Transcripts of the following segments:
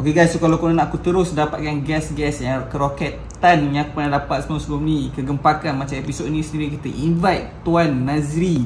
Okay guys, so kalau korang nak aku terus dapatkan gas-gas yang kerokatan yang aku pernah dapat sebelum sebelum ni Kegempakan macam episod ni sendiri kita invite Tuan Nazri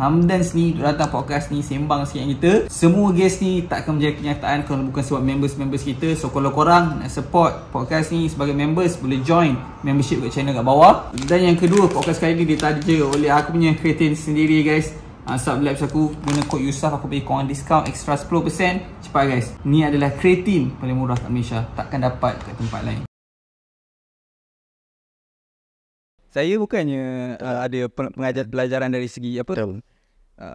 Hamdan sendiri untuk datang podcast ni sembang sikit kita Semua gas ni takkan menjadi kenyataan kalau bukan sebab members-members kita So kalau korang nak support podcast ni sebagai members boleh join membership kat channel kat bawah Dan yang kedua podcast kali ni ditaja oleh aku punya kreatif sendiri guys uh, ah, sublabs aku guna kod Yusuf aku bagi korang discount extra 10% cepat guys ni adalah kreatin paling murah kat Malaysia takkan dapat kat tempat lain saya bukannya uh, ada pengajar pelajaran dari segi apa uh,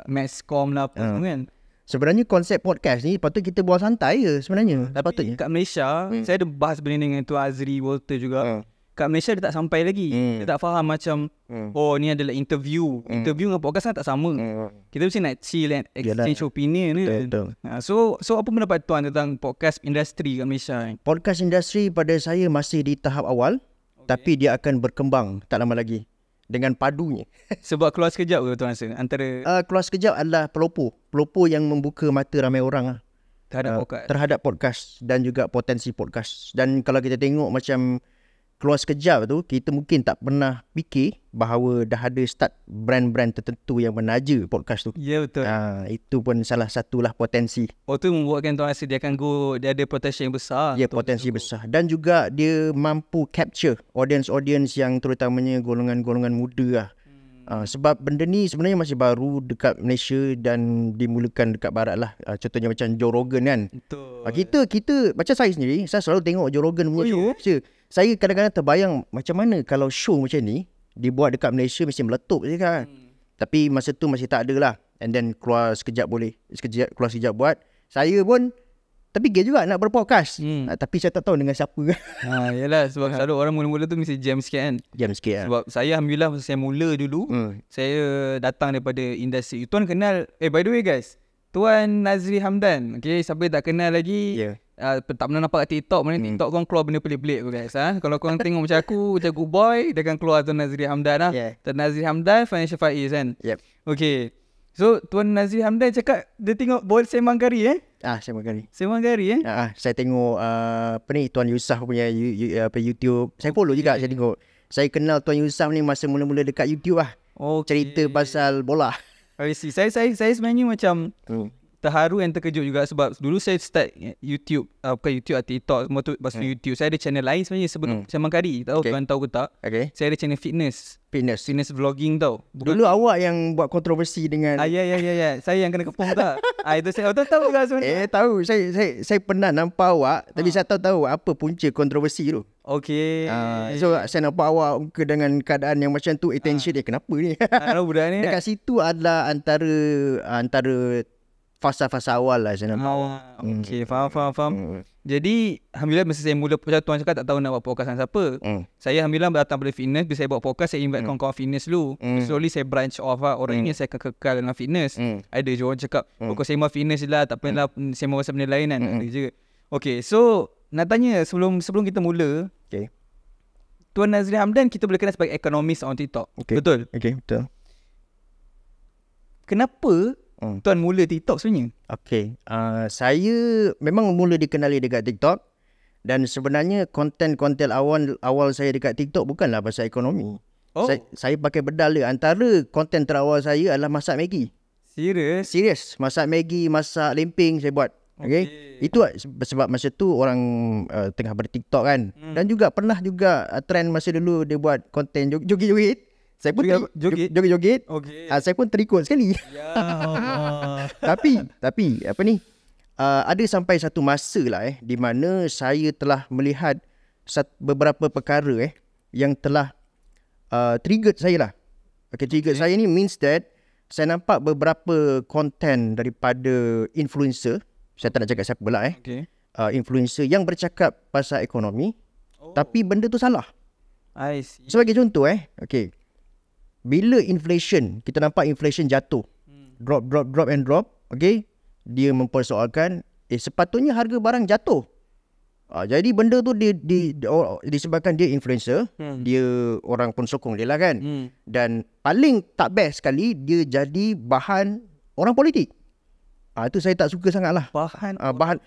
MESCOM lah apa uh. kan Sebenarnya konsep podcast ni patut kita buat santai ke sebenarnya Tapi kat Malaysia hmm. Saya ada bahas benda dengan tu Azri, Walter juga hmm kat Malaysia dia tak sampai lagi. Mm. Dia tak faham macam mm. oh ni adalah interview. Mm. Interview dengan podcast kan tak sama. Mm. Kita mesti nak chill and exchange Yalah. opinion kan. So so apa pendapat tuan tentang podcast industry kat Malaysia? Podcast industry pada saya masih di tahap awal okay. tapi dia akan berkembang tak lama lagi dengan padunya. Sebab keluar sekejap ke tuan rasa antara uh, keluar sekejap adalah pelopo pelopo yang membuka mata ramai orang lah. Terhadap, uh, podcast. terhadap podcast dan juga potensi podcast. Dan kalau kita tengok macam keluar sekejap tu kita mungkin tak pernah fikir bahawa dah ada start brand-brand tertentu yang menaja podcast tu. Ya yeah, betul. Ha, itu pun salah satulah potensi. Oh tu membuatkan tuan rasa dia akan go dia ada potensi yang besar. Ya potensi betul. besar dan juga dia mampu capture audience-audience yang terutamanya golongan-golongan muda lah. Uh, sebab benda ni sebenarnya masih baru dekat Malaysia dan dimulakan dekat barat lah. Uh, contohnya macam Joe Rogan kan. Betul. Uh, kita, kita, macam saya sendiri, saya selalu tengok Joe Rogan mula Oh, yeah saya kadang-kadang terbayang macam mana kalau show macam ni dibuat dekat Malaysia mesti meletup je kan. Hmm. Tapi masa tu masih tak ada lah. And then keluar sekejap boleh. Sekejap, keluar sekejap buat. Saya pun tapi terpikir juga nak berpodcast. Hmm. Ha, tapi saya tak tahu dengan siapa. Ha, yelah sebab ah. selalu orang mula-mula tu mesti jam sikit kan. Jam sikit kan. Sebab saya Alhamdulillah masa saya mula dulu. Hmm. Saya datang daripada industri. Tuan kenal. Eh by the way guys. Tuan Nazri Hamdan. Okay siapa tak kenal lagi. Yeah uh, tak pernah nampak kat TikTok mana hmm. TikTok korang keluar benda pelik-pelik tu guys ha? Kalau korang tengok macam aku Macam good boy Dia akan keluar Tuan Nazri Hamdan lah yeah. Tuan Nazri Hamdan Financial Faiz kan yep. Okay So Tuan Nazri Hamdan cakap Dia tengok boleh semang kari eh Ah, semang kari Semang kari eh ah, ah, Saya tengok uh, Apa ni Tuan Yusaf punya you, you, eh, apa, YouTube Saya follow juga okay. saya tengok Saya kenal Tuan Yusaf ni Masa mula-mula dekat YouTube lah okay. Cerita pasal bola Saya, saya, saya sebenarnya macam hmm terharu and terkejut juga sebab dulu saya start YouTube uh, bukan YouTube atau ah, TikTok semua tu pasal hmm. YouTube. Saya ada channel lain sebenarnya sebelum hmm. Saman Kari. Tahu okay. tuan tahu ke tak? Okay. Saya ada channel fitness. Fitness. Fitness vlogging tau. Bukan dulu awak yang buat kontroversi dengan Ah ya ya ya ya. Saya yang kena kepung tak? ah itu saya tahu tahu juga Eh tahu. Saya saya saya pernah nampak awak ha. tapi ah. saya tak tahu apa punca kontroversi tu. Okay. Uh, so saya nampak awak dengan keadaan yang macam tu attention uh. dia kenapa ni? Tak budak ni. Dekat situ adalah antara antara fasa-fasa awal lah saya nampak. Awal. Hmm. Okay, mm. faham, faham, faham. Mm. Jadi, Alhamdulillah masa saya mula macam tuan cakap tak tahu nak buat podcast dengan siapa. Mm. Saya Alhamdulillah datang pada fitness. Bila saya buat podcast, saya invite mm. kawan-kawan fitness dulu. Mm. Slowly saya branch off lah. Orang mm. ini saya akan kekal dalam fitness. Mm. Ada jawab cakap, mm. pokok oh, saya mau fitness lah. Tak pernah lah hmm. mm. saya mau pasal benda lain kan. Mm. Ada Okay, so nak tanya sebelum sebelum kita mula. Okay. Tuan Nazri Hamdan kita boleh kenal sebagai economist on TikTok. Okay. Betul? Okay, betul. Kenapa Hmm. Tuan mula TikTok sebenarnya? Okay. Uh, ah, saya memang mula dikenali dekat TikTok. Dan sebenarnya konten-konten awal, awal saya dekat TikTok bukanlah pasal ekonomi. Oh. Saya, saya pakai bedal Antara konten terawal saya adalah masak Maggi. Serius? Serius. Masak Maggi, masak limping saya buat. Okay. okay. Itu lah sebab masa tu orang uh, tengah ber-TikTok kan. Hmm. Dan juga pernah juga eh, trend masa dulu dia buat konten joget-joget. Saya pun joget-joget. Okay. Ah saya pun terikut sekali. Ya. Yeah, tapi tapi apa ni? Uh, ada sampai satu masa lah eh di mana saya telah melihat sat- beberapa perkara eh yang telah uh, ah, trigger saya lah. Okay, trigger saya ni means that saya nampak beberapa konten daripada influencer. Saya tak nak cakap siapa pula eh. Okay. Uh, ah, influencer yang bercakap pasal ekonomi. Oh. Tapi benda tu salah. I see. Sebagai contoh eh. Okay bila inflation kita nampak inflation jatuh hmm. drop drop drop and drop okey dia mempersoalkan eh sepatutnya harga barang jatuh uh, jadi benda tu di, di, di oh, disebabkan dia influencer hmm. dia orang pun sokong dia lah kan hmm. dan paling tak best sekali dia jadi bahan orang politik ah itu saya tak suka sangatlah bahan uh, bahan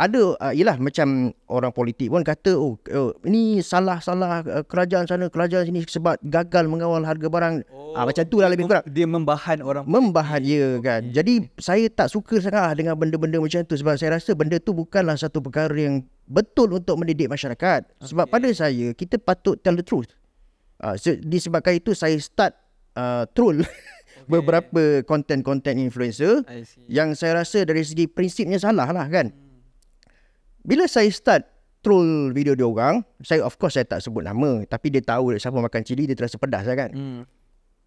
ada uh, ah, yalah macam orang politik pun kata oh, oh ini salah-salah ah, kerajaan sana kerajaan sini sebab gagal mengawal harga barang ah, oh, uh, macam lah lebih kurang dia membahan orang membahan ya okay. kan jadi saya tak suka sangat lah dengan benda-benda macam tu sebab saya rasa benda tu bukanlah satu perkara yang betul untuk mendidik masyarakat okay. sebab pada saya kita patut tell the truth uh, so, disebabkan itu saya start uh, troll beberapa konten-konten influencer yang saya rasa dari segi prinsipnya salah lah kan bila saya start troll video dia orang, saya of course saya tak sebut nama, tapi dia tahu dia siapa makan cili dia terasa pedas lah kan. Hmm.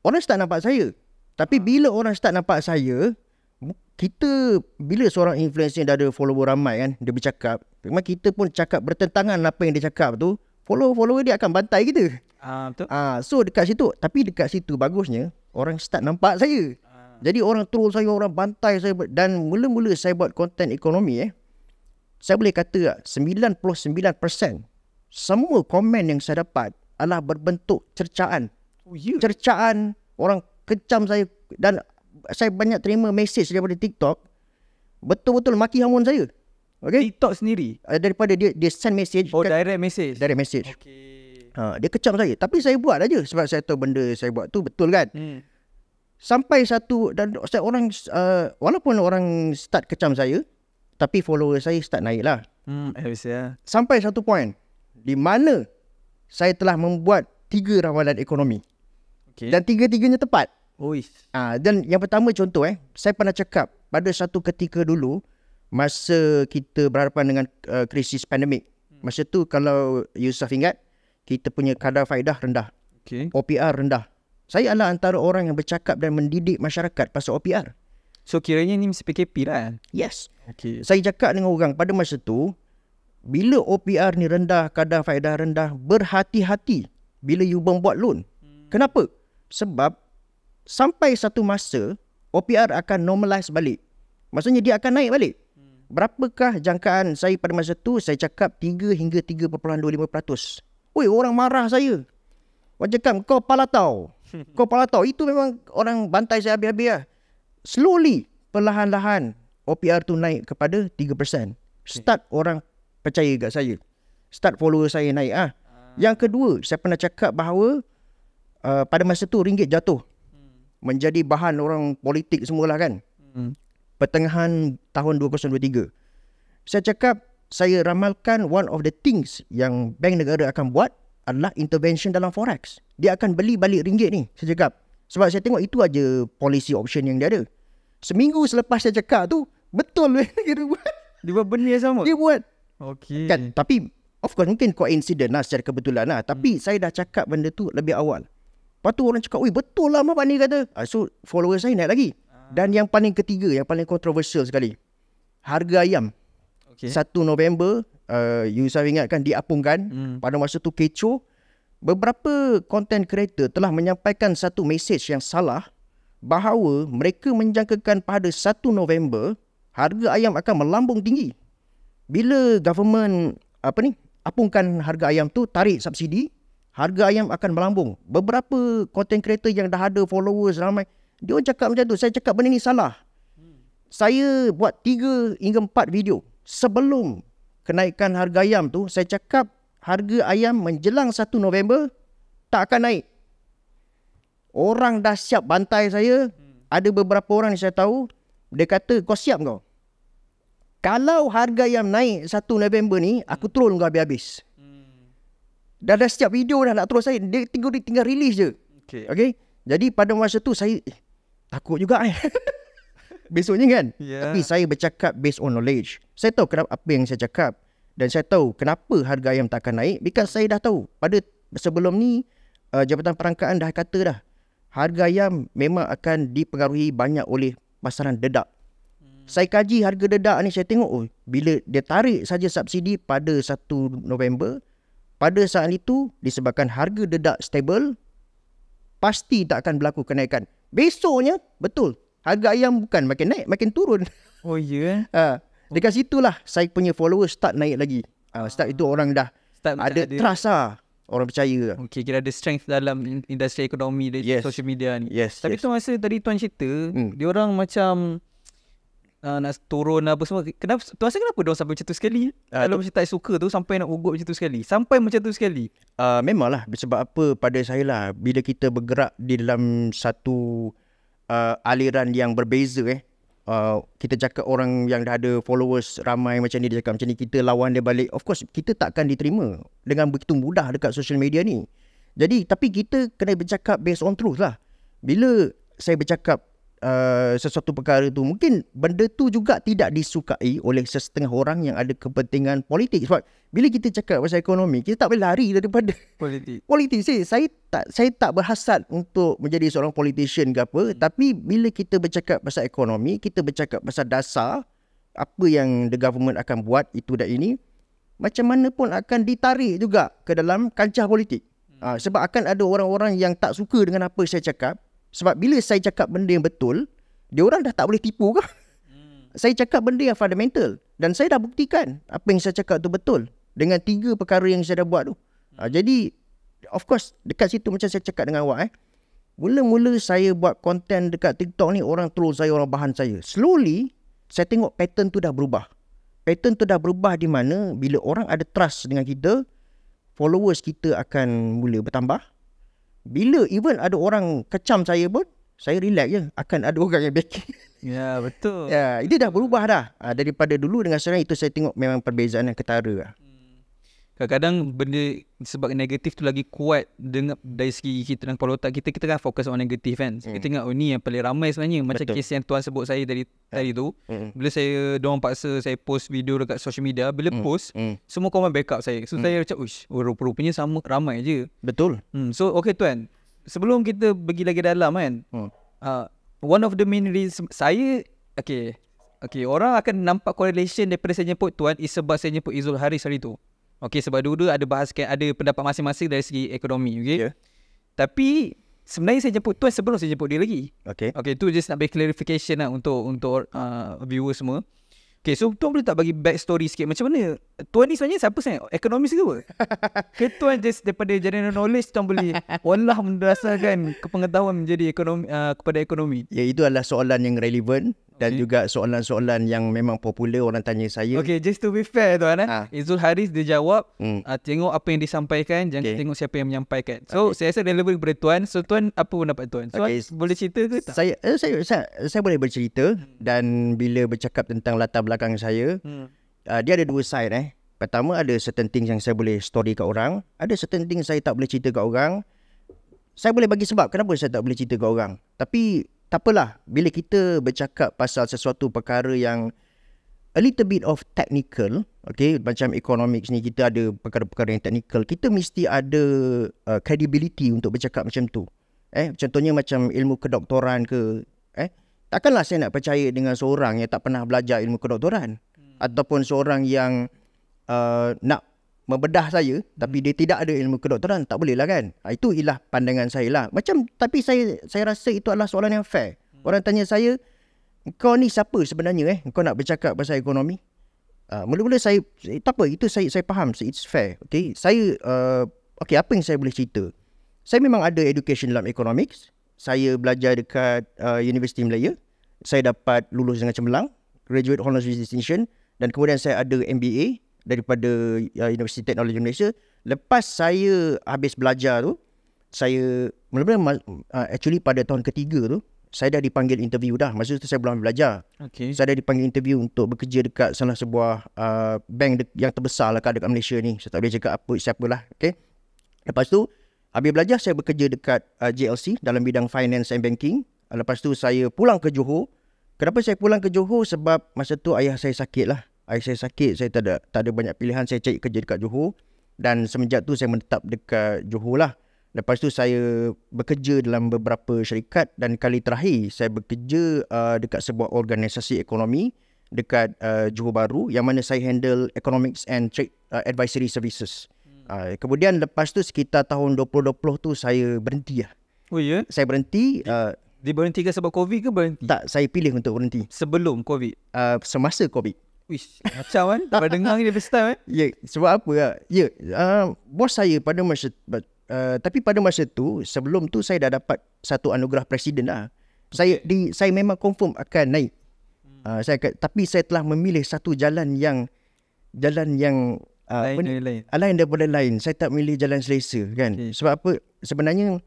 Orang start nampak saya. Tapi hmm. bila orang start nampak saya, kita bila seorang influencer dah ada follower ramai kan, dia bercakap, memang kita pun cakap bertentangan apa yang dia cakap tu, follower-follower dia akan bantai kita. Ah uh, betul. Ah so dekat situ, tapi dekat situ bagusnya orang start nampak saya. Ah. Jadi orang troll saya, orang bantai saya dan mula-mula saya buat konten ekonomi eh saya boleh kata 99% semua komen yang saya dapat adalah berbentuk cercaan. Oh, yeah. Cercaan orang kecam saya dan saya banyak terima mesej daripada TikTok betul-betul maki hamun saya. Okay? TikTok sendiri? Uh, daripada dia dia send message. Oh, direct message? Direct message. Okay. Ha, dia kecam saya. Tapi saya buat aja sebab saya tahu benda saya buat tu betul kan? Hmm. Sampai satu dan saya orang uh, walaupun orang start kecam saya, tapi follower saya start naik lah. Hmm, Yeah. Ya. Sampai satu point. Di mana saya telah membuat tiga ramalan ekonomi. Okay. Dan tiga-tiganya tepat. Oh, is. Ah, dan yang pertama contoh eh. Saya pernah cakap pada satu ketika dulu. Masa kita berhadapan dengan uh, krisis pandemik. Hmm. Masa tu kalau Yusuf ingat. Kita punya kadar faedah rendah. Okay. OPR rendah. Saya adalah antara orang yang bercakap dan mendidik masyarakat pasal OPR. So kiranya ni mesti PKP lah kan? Yes okay. Saya cakap dengan orang pada masa tu Bila OPR ni rendah, kadar faedah rendah Berhati-hati bila you buat loan hmm. Kenapa? Sebab sampai satu masa OPR akan normalize balik Maksudnya dia akan naik balik hmm. Berapakah jangkaan saya pada masa tu Saya cakap 3 hingga 3.25% Weh orang marah saya Orang cakap kau palatau Kau palatau Itu memang orang bantai saya habis-habis lah slowly perlahan-lahan OPR tu naik kepada 3%. Start okay. orang percaya dekat saya. Start follower saya naik ah. Uh. Yang kedua, saya pernah cakap bahawa uh, pada masa tu ringgit jatuh. Hmm. Menjadi bahan orang politik semualah kan. Hmm. Pertengahan tahun 2023. Saya cakap saya ramalkan one of the things yang bank negara akan buat adalah intervention dalam forex. Dia akan beli balik ringgit ni, saya cakap. Sebab saya tengok itu aja policy option yang dia ada. Seminggu selepas dia cakap tu Betul weh Dia buat Dia buat benda yang sama Dia buat Okay kan? Tapi Of course mungkin coincident lah Secara kebetulan lah Tapi hmm. saya dah cakap benda tu Lebih awal Lepas tu orang cakap Weh betul lah Mak ni kata ah, So followers saya naik lagi ah. Dan yang paling ketiga Yang paling controversial sekali Harga ayam okay. 1 November uh, You saya ingatkan Diapungkan hmm. Pada masa tu kecoh Beberapa content creator telah menyampaikan satu message yang salah bahawa mereka menjangkakan pada 1 November harga ayam akan melambung tinggi. Bila government apa ni apungkan harga ayam tu tarik subsidi, harga ayam akan melambung. Beberapa content creator yang dah ada followers ramai, dia orang cakap macam tu. Saya cakap benda ni salah. Saya buat 3 hingga 4 video sebelum kenaikan harga ayam tu, saya cakap harga ayam menjelang 1 November tak akan naik. Orang dah siap bantai saya. Hmm. Ada beberapa orang yang saya tahu. Dia kata, kau siap kau? Kalau harga yang naik 1 November ni, aku hmm. troll kau habis-habis. Hmm. Dah dah siap video dah nak troll saya. Dia tinggal, dia tinggal release je. Okay. okay. Jadi pada masa tu saya, eh, takut juga eh. Besoknya kan? Yeah. Tapi saya bercakap based on knowledge. Saya tahu kenapa apa yang saya cakap. Dan saya tahu kenapa harga ayam tak akan naik. Because saya dah tahu. Pada sebelum ni, uh, Jabatan Perangkaan dah kata dah harga ayam memang akan dipengaruhi banyak oleh pasaran dedak. Hmm. Saya kaji harga dedak ni saya tengok oh bila dia tarik saja subsidi pada 1 November pada saat itu disebabkan harga dedak stabil, pasti tak akan berlaku kenaikan. Besoknya betul harga ayam bukan makin naik makin turun. Oh ya. Yeah. Ha, dekat situlah saya punya followers start naik lagi. Ha, start ah. itu orang dah start ada trust ah orang percaya Okay kira ada strength dalam industri ekonomi dan yes. social media ni yes, tapi yes. tu masa tadi tuan cerita mm. dia orang macam uh, nak turun apa semua kenapa tuan rasa kenapa dia orang sampai macam tu sekali uh, kalau tu, macam tak suka tu sampai nak ugut macam tu sekali sampai macam tu sekali uh, memanglah sebab apa pada saya lah bila kita bergerak di dalam satu uh, aliran yang berbeza eh uh, kita cakap orang yang dah ada followers ramai macam ni dia cakap macam ni kita lawan dia balik of course kita takkan diterima dengan begitu mudah dekat social media ni jadi tapi kita kena bercakap based on truth lah bila saya bercakap uh, sesuatu perkara tu mungkin benda tu juga tidak disukai oleh sesetengah orang yang ada kepentingan politik sebab bila kita cakap pasal ekonomi kita tak boleh lari daripada politik politik saya, saya tak saya tak berhasrat untuk menjadi seorang politician ke apa hmm. tapi bila kita bercakap pasal ekonomi kita bercakap pasal dasar apa yang the government akan buat itu dan ini macam mana pun akan ditarik juga ke dalam kancah politik hmm. Ah, sebab akan ada orang-orang yang tak suka dengan apa saya cakap sebab bila saya cakap benda yang betul, dia orang dah tak boleh tipu ke? Hmm. Saya cakap benda yang fundamental dan saya dah buktikan apa yang saya cakap tu betul dengan tiga perkara yang saya dah buat tu. Ha, hmm. jadi of course dekat situ macam saya cakap dengan awak eh. Mula-mula saya buat konten dekat TikTok ni orang troll saya, orang bahan saya. Slowly saya tengok pattern tu dah berubah. Pattern tu dah berubah di mana bila orang ada trust dengan kita, followers kita akan mula bertambah bila even ada orang kecam saya pun saya relax je akan ada orang yang backing ya betul ya dia dah berubah dah ah, daripada dulu dengan sekarang itu saya tengok memang perbezaan yang ketara lah. Kadang-kadang benda sebab negatif tu lagi kuat dengan dari segi kita dan kepala otak kita kita kan fokus on negatif kan. Mm. Kita tengok hmm. oh ni yang paling ramai sebenarnya macam Betul. kes yang tuan sebut saya dari tadi tu. Mm. Bila saya doang paksa saya post video dekat social media, bila mm. post mm. semua komen backup saya. So mm. saya hmm. macam ush, oh, rupanya sama ramai aje. Betul. Hmm. So okay tuan, sebelum kita pergi lagi dalam kan. Mm. Uh, one of the main reasons saya okay Okay, orang akan nampak correlation daripada saya nyebut tuan is sebab saya nyebut Izul Haris hari tu. Okey, sebab dua-dua ada bahaskan ada pendapat masing-masing dari segi ekonomi okay. Yeah. Tapi sebenarnya saya jemput tuan sebelum saya jemput dia lagi. Okey, okey, tu just nak bagi clarification lah untuk untuk uh, viewer semua. Okey, so tuan boleh tak bagi back story sikit macam mana tuan ni sebenarnya siapa sebenarnya ekonomis ke apa? ke tuan just daripada general knowledge tuan boleh wallah mendasarkan kepengetahuan menjadi ekonomi uh, kepada ekonomi. Ya yeah, itu adalah soalan yang relevan dan okay. juga soalan-soalan yang memang popular orang tanya saya. Okay, just to be fair tuan eh. Ha. Izul Haris dia jawab, hmm. uh, tengok apa yang disampaikan, jangan okay. tengok siapa yang menyampaikan. So, okay. saya rasa relevan kepada tuan. So, tuan apa pendapat tuan? Tuan okay. boleh cerita ke tak? Saya, eh, saya, saya, saya boleh bercerita hmm. dan bila bercakap tentang latar belakang saya, hmm. uh, dia ada dua side eh. Pertama, ada certain things yang saya boleh story kat orang. Ada certain things saya tak boleh cerita kat orang. Saya boleh bagi sebab kenapa saya tak boleh cerita ke orang. Tapi tak apalah bila kita bercakap pasal sesuatu perkara yang a little bit of technical okay macam economics ni kita ada perkara-perkara yang technical kita mesti ada uh, credibility untuk bercakap macam tu eh contohnya macam ilmu kedoktoran ke eh takkanlah saya nak percaya dengan seorang yang tak pernah belajar ilmu kedoktoran hmm. ataupun seorang yang uh, nak membedah saya hmm. tapi dia tidak ada ilmu kedoktoran tak boleh lah kan ah, itu ialah pandangan saya lah macam tapi saya saya rasa itu adalah soalan yang fair hmm. orang tanya saya kau ni siapa sebenarnya eh kau nak bercakap pasal ekonomi uh, mula-mula saya tak apa itu saya saya faham so it's fair okey saya uh, ah, okey apa yang saya boleh cerita saya memang ada education dalam economics saya belajar dekat uh, University Melaya saya dapat lulus dengan cemerlang graduate honours distinction dan kemudian saya ada MBA daripada uh, Universiti Technology Malaysia. Lepas saya habis belajar tu, saya mula-mula uh, actually pada tahun ketiga tu, saya dah dipanggil interview dah. Masa tu saya belum belajar. Okay. Saya dah dipanggil interview untuk bekerja dekat salah sebuah uh, bank de- yang terbesar lah dekat Malaysia ni. Saya tak boleh cakap apa siapa lah. Okay. Lepas tu, habis belajar saya bekerja dekat uh, JLC dalam bidang finance and banking. Lepas tu saya pulang ke Johor. Kenapa saya pulang ke Johor? Sebab masa tu ayah saya sakit lah. Ayah saya sakit, saya tak ada, tak ada banyak pilihan, saya cari kerja dekat Johor. Dan semenjak tu saya menetap dekat Johor lah. Lepas tu saya bekerja dalam beberapa syarikat dan kali terakhir saya bekerja uh, dekat sebuah organisasi ekonomi dekat uh, Johor Baru yang mana saya handle economics and trade uh, advisory services. Uh, kemudian lepas tu sekitar tahun 2020 tu saya berhenti lah. Oh ya? Yeah? Saya berhenti. Uh, Diberhentikan sebab COVID ke berhenti? Tak, saya pilih untuk berhenti. Sebelum COVID? Uh, semasa COVID. Wish, macam kan Tak pernah dengar ni the first time kan eh. Ya, yeah, sebab apa lah? Ya, yeah, uh, bos saya pada masa uh, Tapi pada masa tu Sebelum tu saya dah dapat Satu anugerah presiden lah okay. Saya di saya memang confirm akan naik uh, saya akan, Tapi saya telah memilih satu jalan yang Jalan yang uh, Lain daripada lain Lain lain Saya tak memilih jalan selesa kan okay. Sebab apa Sebenarnya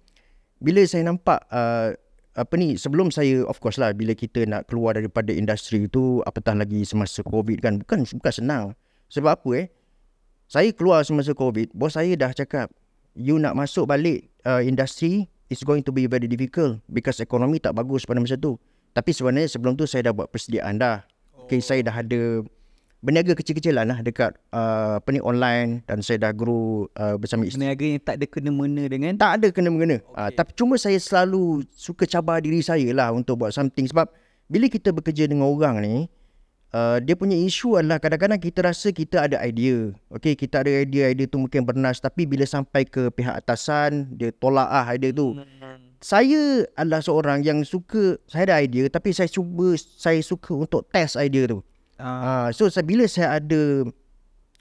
Bila saya nampak uh, apa ni sebelum saya of course lah bila kita nak keluar daripada industri tu apatah lagi semasa covid kan bukan bukan senang sebab apa eh saya keluar semasa covid bos saya dah cakap you nak masuk balik uh, industri it's going to be very difficult because ekonomi tak bagus pada masa tu tapi sebenarnya sebelum tu saya dah buat persediaan dah okay, oh. saya dah ada berniaga kecil kecil lah, lah dekat uh, apa ni online dan saya dah grow uh, bersama isteri. Berniaga yang tak ada kena-mengena dengan? Tak ada kena-mengena. Okay. Uh, ah, tapi cuma saya selalu suka cabar diri saya lah untuk buat something. Sebab bila kita bekerja dengan orang ni, uh, dia punya isu adalah kadang-kadang kita rasa kita ada idea. Okay, kita ada idea, idea tu mungkin bernas. Tapi bila sampai ke pihak atasan, dia tolak ah idea tu. Hmm. Saya adalah seorang yang suka, saya ada idea tapi saya cuba, saya suka untuk test idea tu. Ah. Uh, so bila saya ada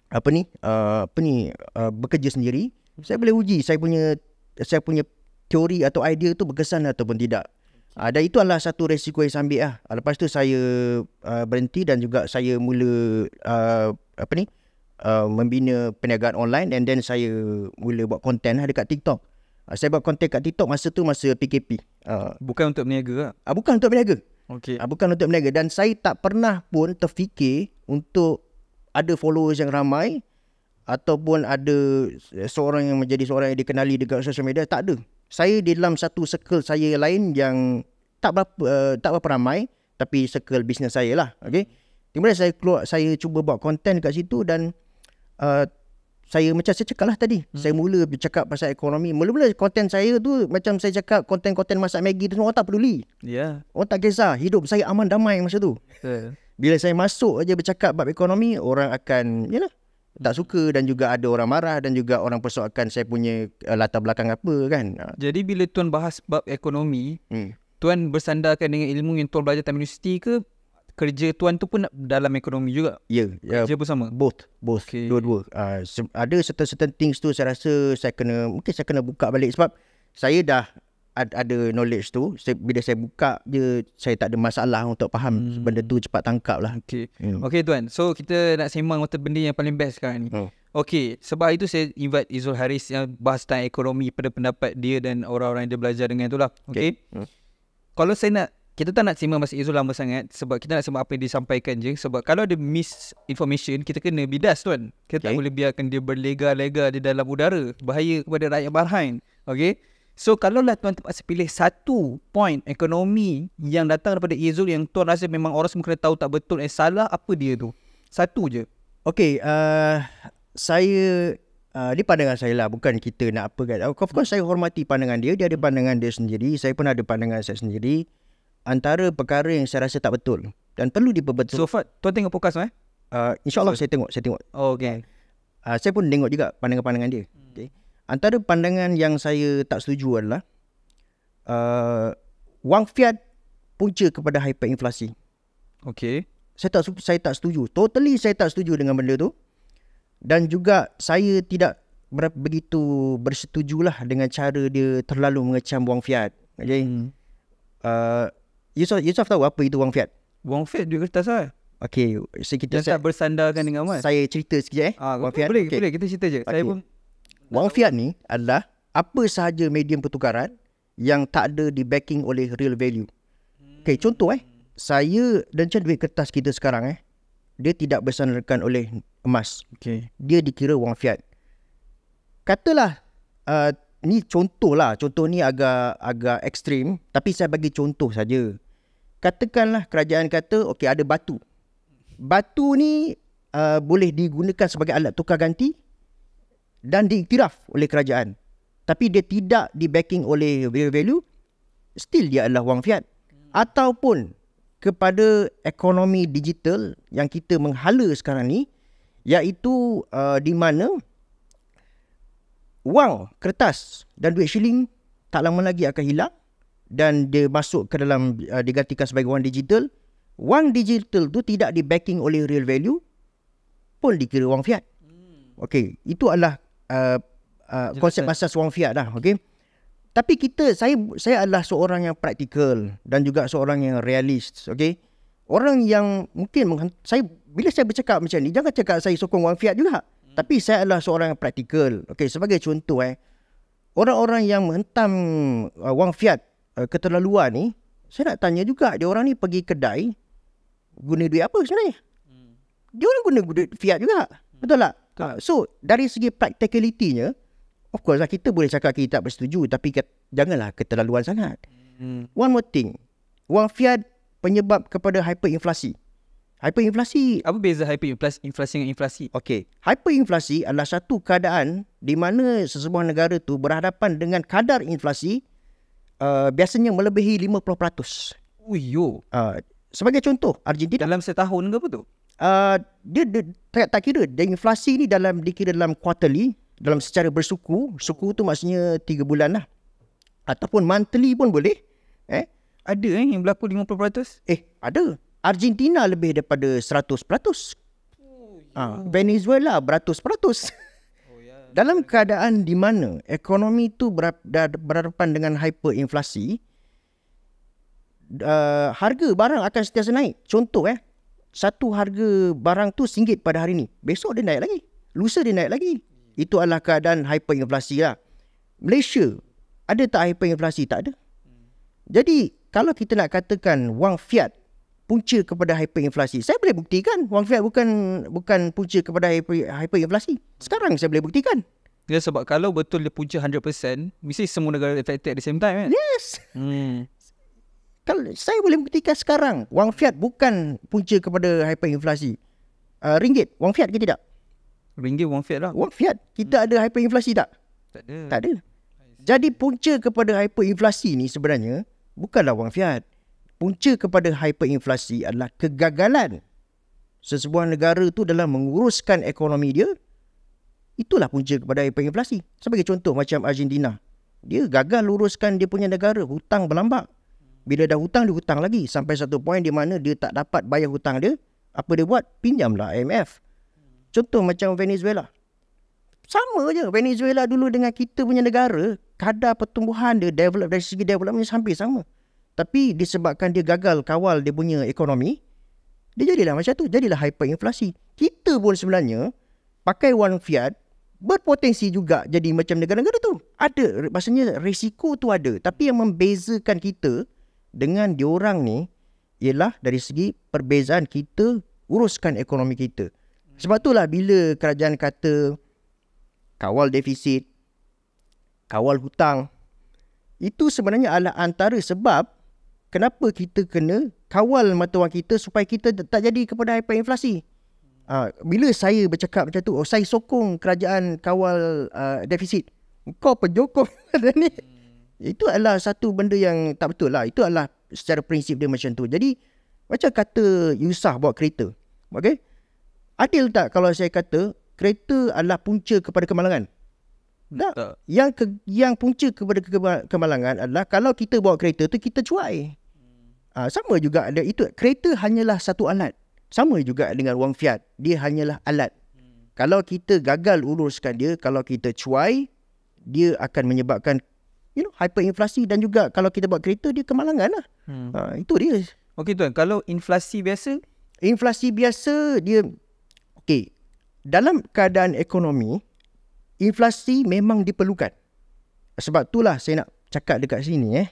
apa ni? Uh, apa ni? Uh, bekerja sendiri, saya boleh uji saya punya saya punya teori atau idea tu berkesan ataupun tidak. Uh, itu adalah satu resiko yang saya ambil lah. Uh, lepas tu saya uh, berhenti dan juga saya mula uh, apa ni? Uh, membina perniagaan online and then saya mula buat konten lah dekat TikTok. Uh, saya buat konten kat TikTok masa tu masa PKP. Uh, bukan untuk berniaga lah. ah Uh, bukan untuk berniaga. Okay. Ha, ah, bukan untuk berniaga dan saya tak pernah pun terfikir untuk ada followers yang ramai ataupun ada seorang yang menjadi seorang yang dikenali dekat sosial media tak ada. Saya di dalam satu circle saya lain yang tak berapa uh, tak berapa ramai tapi circle bisnes saya lah. Okey. Kemudian saya keluar saya cuba buat konten dekat situ dan uh, saya macam saya cakap lah tadi. Hmm. Saya mula bercakap pasal ekonomi. Mula-mula konten saya tu macam saya cakap konten-konten masak Maggi tu semua orang tak peduli. Ya. Yeah. Orang tak kisah. Hidup saya aman damai masa tu. Yeah. Bila saya masuk aja bercakap bab ekonomi, orang akan, yalah, tak hmm. suka dan juga ada orang marah dan juga orang persoalkan saya punya uh, latar belakang apa kan. Ha. Jadi bila tuan bahas bab ekonomi, hmm. tuan bersandarkan dengan ilmu yang tuan belajar di universiti ke kerja tuan tu pun dalam ekonomi juga? Ya. Yeah, kerja yeah, pun sama? Both. Both. Okay. Dua-dua. Uh, ah, se- ada certain-certain things tu saya rasa saya kena, mungkin saya kena buka balik sebab saya dah ad- ada knowledge tu. Saya, bila saya buka je, saya tak ada masalah untuk faham hmm. benda tu cepat tangkap lah. Okay. Yeah. Okay tuan. So kita nak sembang tentang benda yang paling best sekarang ni. Oh. Hmm. Okay, sebab itu saya invite Izul Haris yang bahas tentang ekonomi pada pendapat dia dan orang-orang yang dia belajar dengan itulah. Okay. okay. Hmm. Kalau saya nak kita tak nak terima masa Izul lama sangat sebab kita nak sebab apa yang disampaikan je sebab kalau ada misinformation kita kena bidas tuan. Kita okay. tak boleh biarkan dia berlega-lega di dalam udara. Bahaya kepada rakyat Bahrain. Okay. So kalau lah tuan terpaksa pilih satu point ekonomi yang datang daripada Izul yang tuan rasa memang orang semua kena tahu tak betul eh salah apa dia tu? Satu je. Okay. Uh, saya Uh, dia pandangan saya lah bukan kita nak apa kan of course saya hormati pandangan dia dia ada pandangan dia sendiri saya pun ada pandangan saya sendiri antara perkara yang saya rasa tak betul dan perlu diperbetulkan. So, Fad, tuan tengok podcast tak? eh? Uh, InsyaAllah so, saya tengok, saya tengok. Oh, okay. Uh, saya pun tengok juga pandangan-pandangan dia. Hmm. Okay. Antara pandangan yang saya tak setuju adalah uh, wang fiat punca kepada hyperinflasi. Okay. Saya tak saya tak setuju. Totally saya tak setuju dengan benda tu. Dan juga saya tidak ber, begitu bersetujulah dengan cara dia terlalu mengecam wang fiat. Okay. Hmm. Uh, Yusof, Yusof tahu apa itu wang fiat? Wang fiat duit kertas lah. Okay. So kita saya, bersandarkan dengan Mat. Saya cerita sikit eh. Ha, wang fiat. Boleh, okay. boleh. Kita cerita je. Okay. Saya pun. Wang fiat ni adalah apa sahaja medium pertukaran yang tak ada di backing oleh real value. Okay, hmm. contoh eh. Saya dan macam duit kertas kita sekarang eh. Dia tidak bersandarkan oleh emas. Okay. Dia dikira wang fiat. Katalah. Uh, ni contoh lah. Contoh ni agak agak ekstrim. Tapi saya bagi contoh saja katakanlah kerajaan kata okey ada batu. Batu ni uh, boleh digunakan sebagai alat tukar ganti dan diiktiraf oleh kerajaan. Tapi dia tidak di backing oleh real value still dia adalah wang fiat ataupun kepada ekonomi digital yang kita menghala sekarang ni iaitu uh, di mana wang kertas dan duit shilling tak lama lagi akan hilang dan dia masuk ke dalam uh, digantikan sebagai wang digital wang digital tu tidak di backing oleh real value pun dikira wang fiat hmm. okey itu adalah uh, uh, konsep asas wang fiat dah okey tapi kita saya saya adalah seorang yang praktikal dan juga seorang yang realist okey orang yang mungkin saya bila saya bercakap macam ni jangan cakap saya sokong wang fiat juga hmm. tapi saya adalah seorang yang praktikal okey sebagai contoh eh orang-orang yang menghentam uh, wang fiat Eh, keterlaluan ni saya nak tanya juga dia orang ni pergi kedai guna duit apa sebenarnya hmm. dia orang guna duit fiat juga hmm. betul tak uh, so dari segi practicalitynya of course lah kita boleh cakap kita tak bersetuju tapi janganlah keterlaluan sangat hmm. one more thing wang fiat penyebab kepada hyperinflasi Hyperinflasi. Apa beza hyperinflasi Inflasi dengan inflasi? Okey. Hyperinflasi adalah satu keadaan di mana sesebuah negara tu berhadapan dengan kadar inflasi Uh, biasanya melebihi 50%. Ui yo. Uh, sebagai contoh, Argentina dalam setahun ke apa tu? Uh, dia, dia tak, tak kira dan inflasi ni dalam dikira dalam quarterly, dalam secara bersuku, suku tu maksudnya 3 bulan lah. Ataupun monthly pun boleh. Eh, ada eh yang berlaku 50%? Eh, ada. Argentina lebih daripada 100%. Ah, Venezuela beratus-peratus. dalam keadaan di mana ekonomi itu berhadapan dengan hyperinflasi, uh, harga barang akan sentiasa naik. Contoh eh, satu harga barang tu singgit pada hari ini. Besok dia naik lagi. Lusa dia naik lagi. Itu adalah keadaan hyperinflasi lah. Malaysia, ada tak hyperinflasi? Tak ada. Hmm. Jadi, kalau kita nak katakan wang fiat punca kepada hyperinflasi. Saya boleh buktikan wang fiat bukan bukan punca kepada hyper, hyperinflasi. Sekarang saya boleh buktikan. Ya sebab kalau betul dia punca 100%, mesti semua negara affected at the same time kan? Yes. Hmm. Kalau saya boleh buktikan sekarang wang fiat bukan punca kepada hyperinflasi. Uh, ringgit, wang fiat ke tidak? Ringgit wang fiat lah. Wang fiat, kita hmm. ada hyperinflasi tak? Tak ada. Tak ada. Jadi punca kepada hyperinflasi ni sebenarnya bukanlah wang fiat punca kepada hyperinflasi adalah kegagalan sesebuah negara tu dalam menguruskan ekonomi dia itulah punca kepada hyperinflasi sebagai contoh macam Argentina dia gagal luruskan dia punya negara hutang berlambak bila dah hutang dia hutang lagi sampai satu point di mana dia tak dapat bayar hutang dia apa dia buat pinjamlah IMF contoh macam Venezuela sama je Venezuela dulu dengan kita punya negara kadar pertumbuhan dia develop dari segi development sampai sama tapi disebabkan dia gagal kawal dia punya ekonomi, dia jadilah macam tu. Jadilah hyperinflasi. Kita pun sebenarnya pakai wang fiat berpotensi juga jadi macam negara-negara tu. Ada. Maksudnya risiko tu ada. Tapi yang membezakan kita dengan diorang ni ialah dari segi perbezaan kita uruskan ekonomi kita. Sebab itulah bila kerajaan kata kawal defisit, kawal hutang, itu sebenarnya adalah antara sebab kenapa kita kena kawal mata wang kita supaya kita tak jadi kepada hyperinflasi. Ha, ah, bila saya bercakap macam tu, oh, saya sokong kerajaan kawal uh, defisit. Kau penyokong benda ni. Hmm. Itu adalah satu benda yang tak betul lah. Itu adalah secara prinsip dia macam tu. Jadi, macam kata Yusah buat kereta. Okay? Adil tak kalau saya kata kereta adalah punca kepada kemalangan? Tak. tak. Yang ke, yang punca kepada kemalangan adalah kalau kita bawa kereta tu kita cuai. Ha, sama juga ada itu kereta hanyalah satu alat. Sama juga dengan wang fiat, dia hanyalah alat. Hmm. Kalau kita gagal uruskan dia, kalau kita cuai, dia akan menyebabkan you know hyperinflasi dan juga kalau kita buat kereta dia kemalangan lah. Hmm. Ha, itu dia. Okey tuan, kalau inflasi biasa? Inflasi biasa dia, okey, dalam keadaan ekonomi, inflasi memang diperlukan. Sebab itulah saya nak cakap dekat sini eh.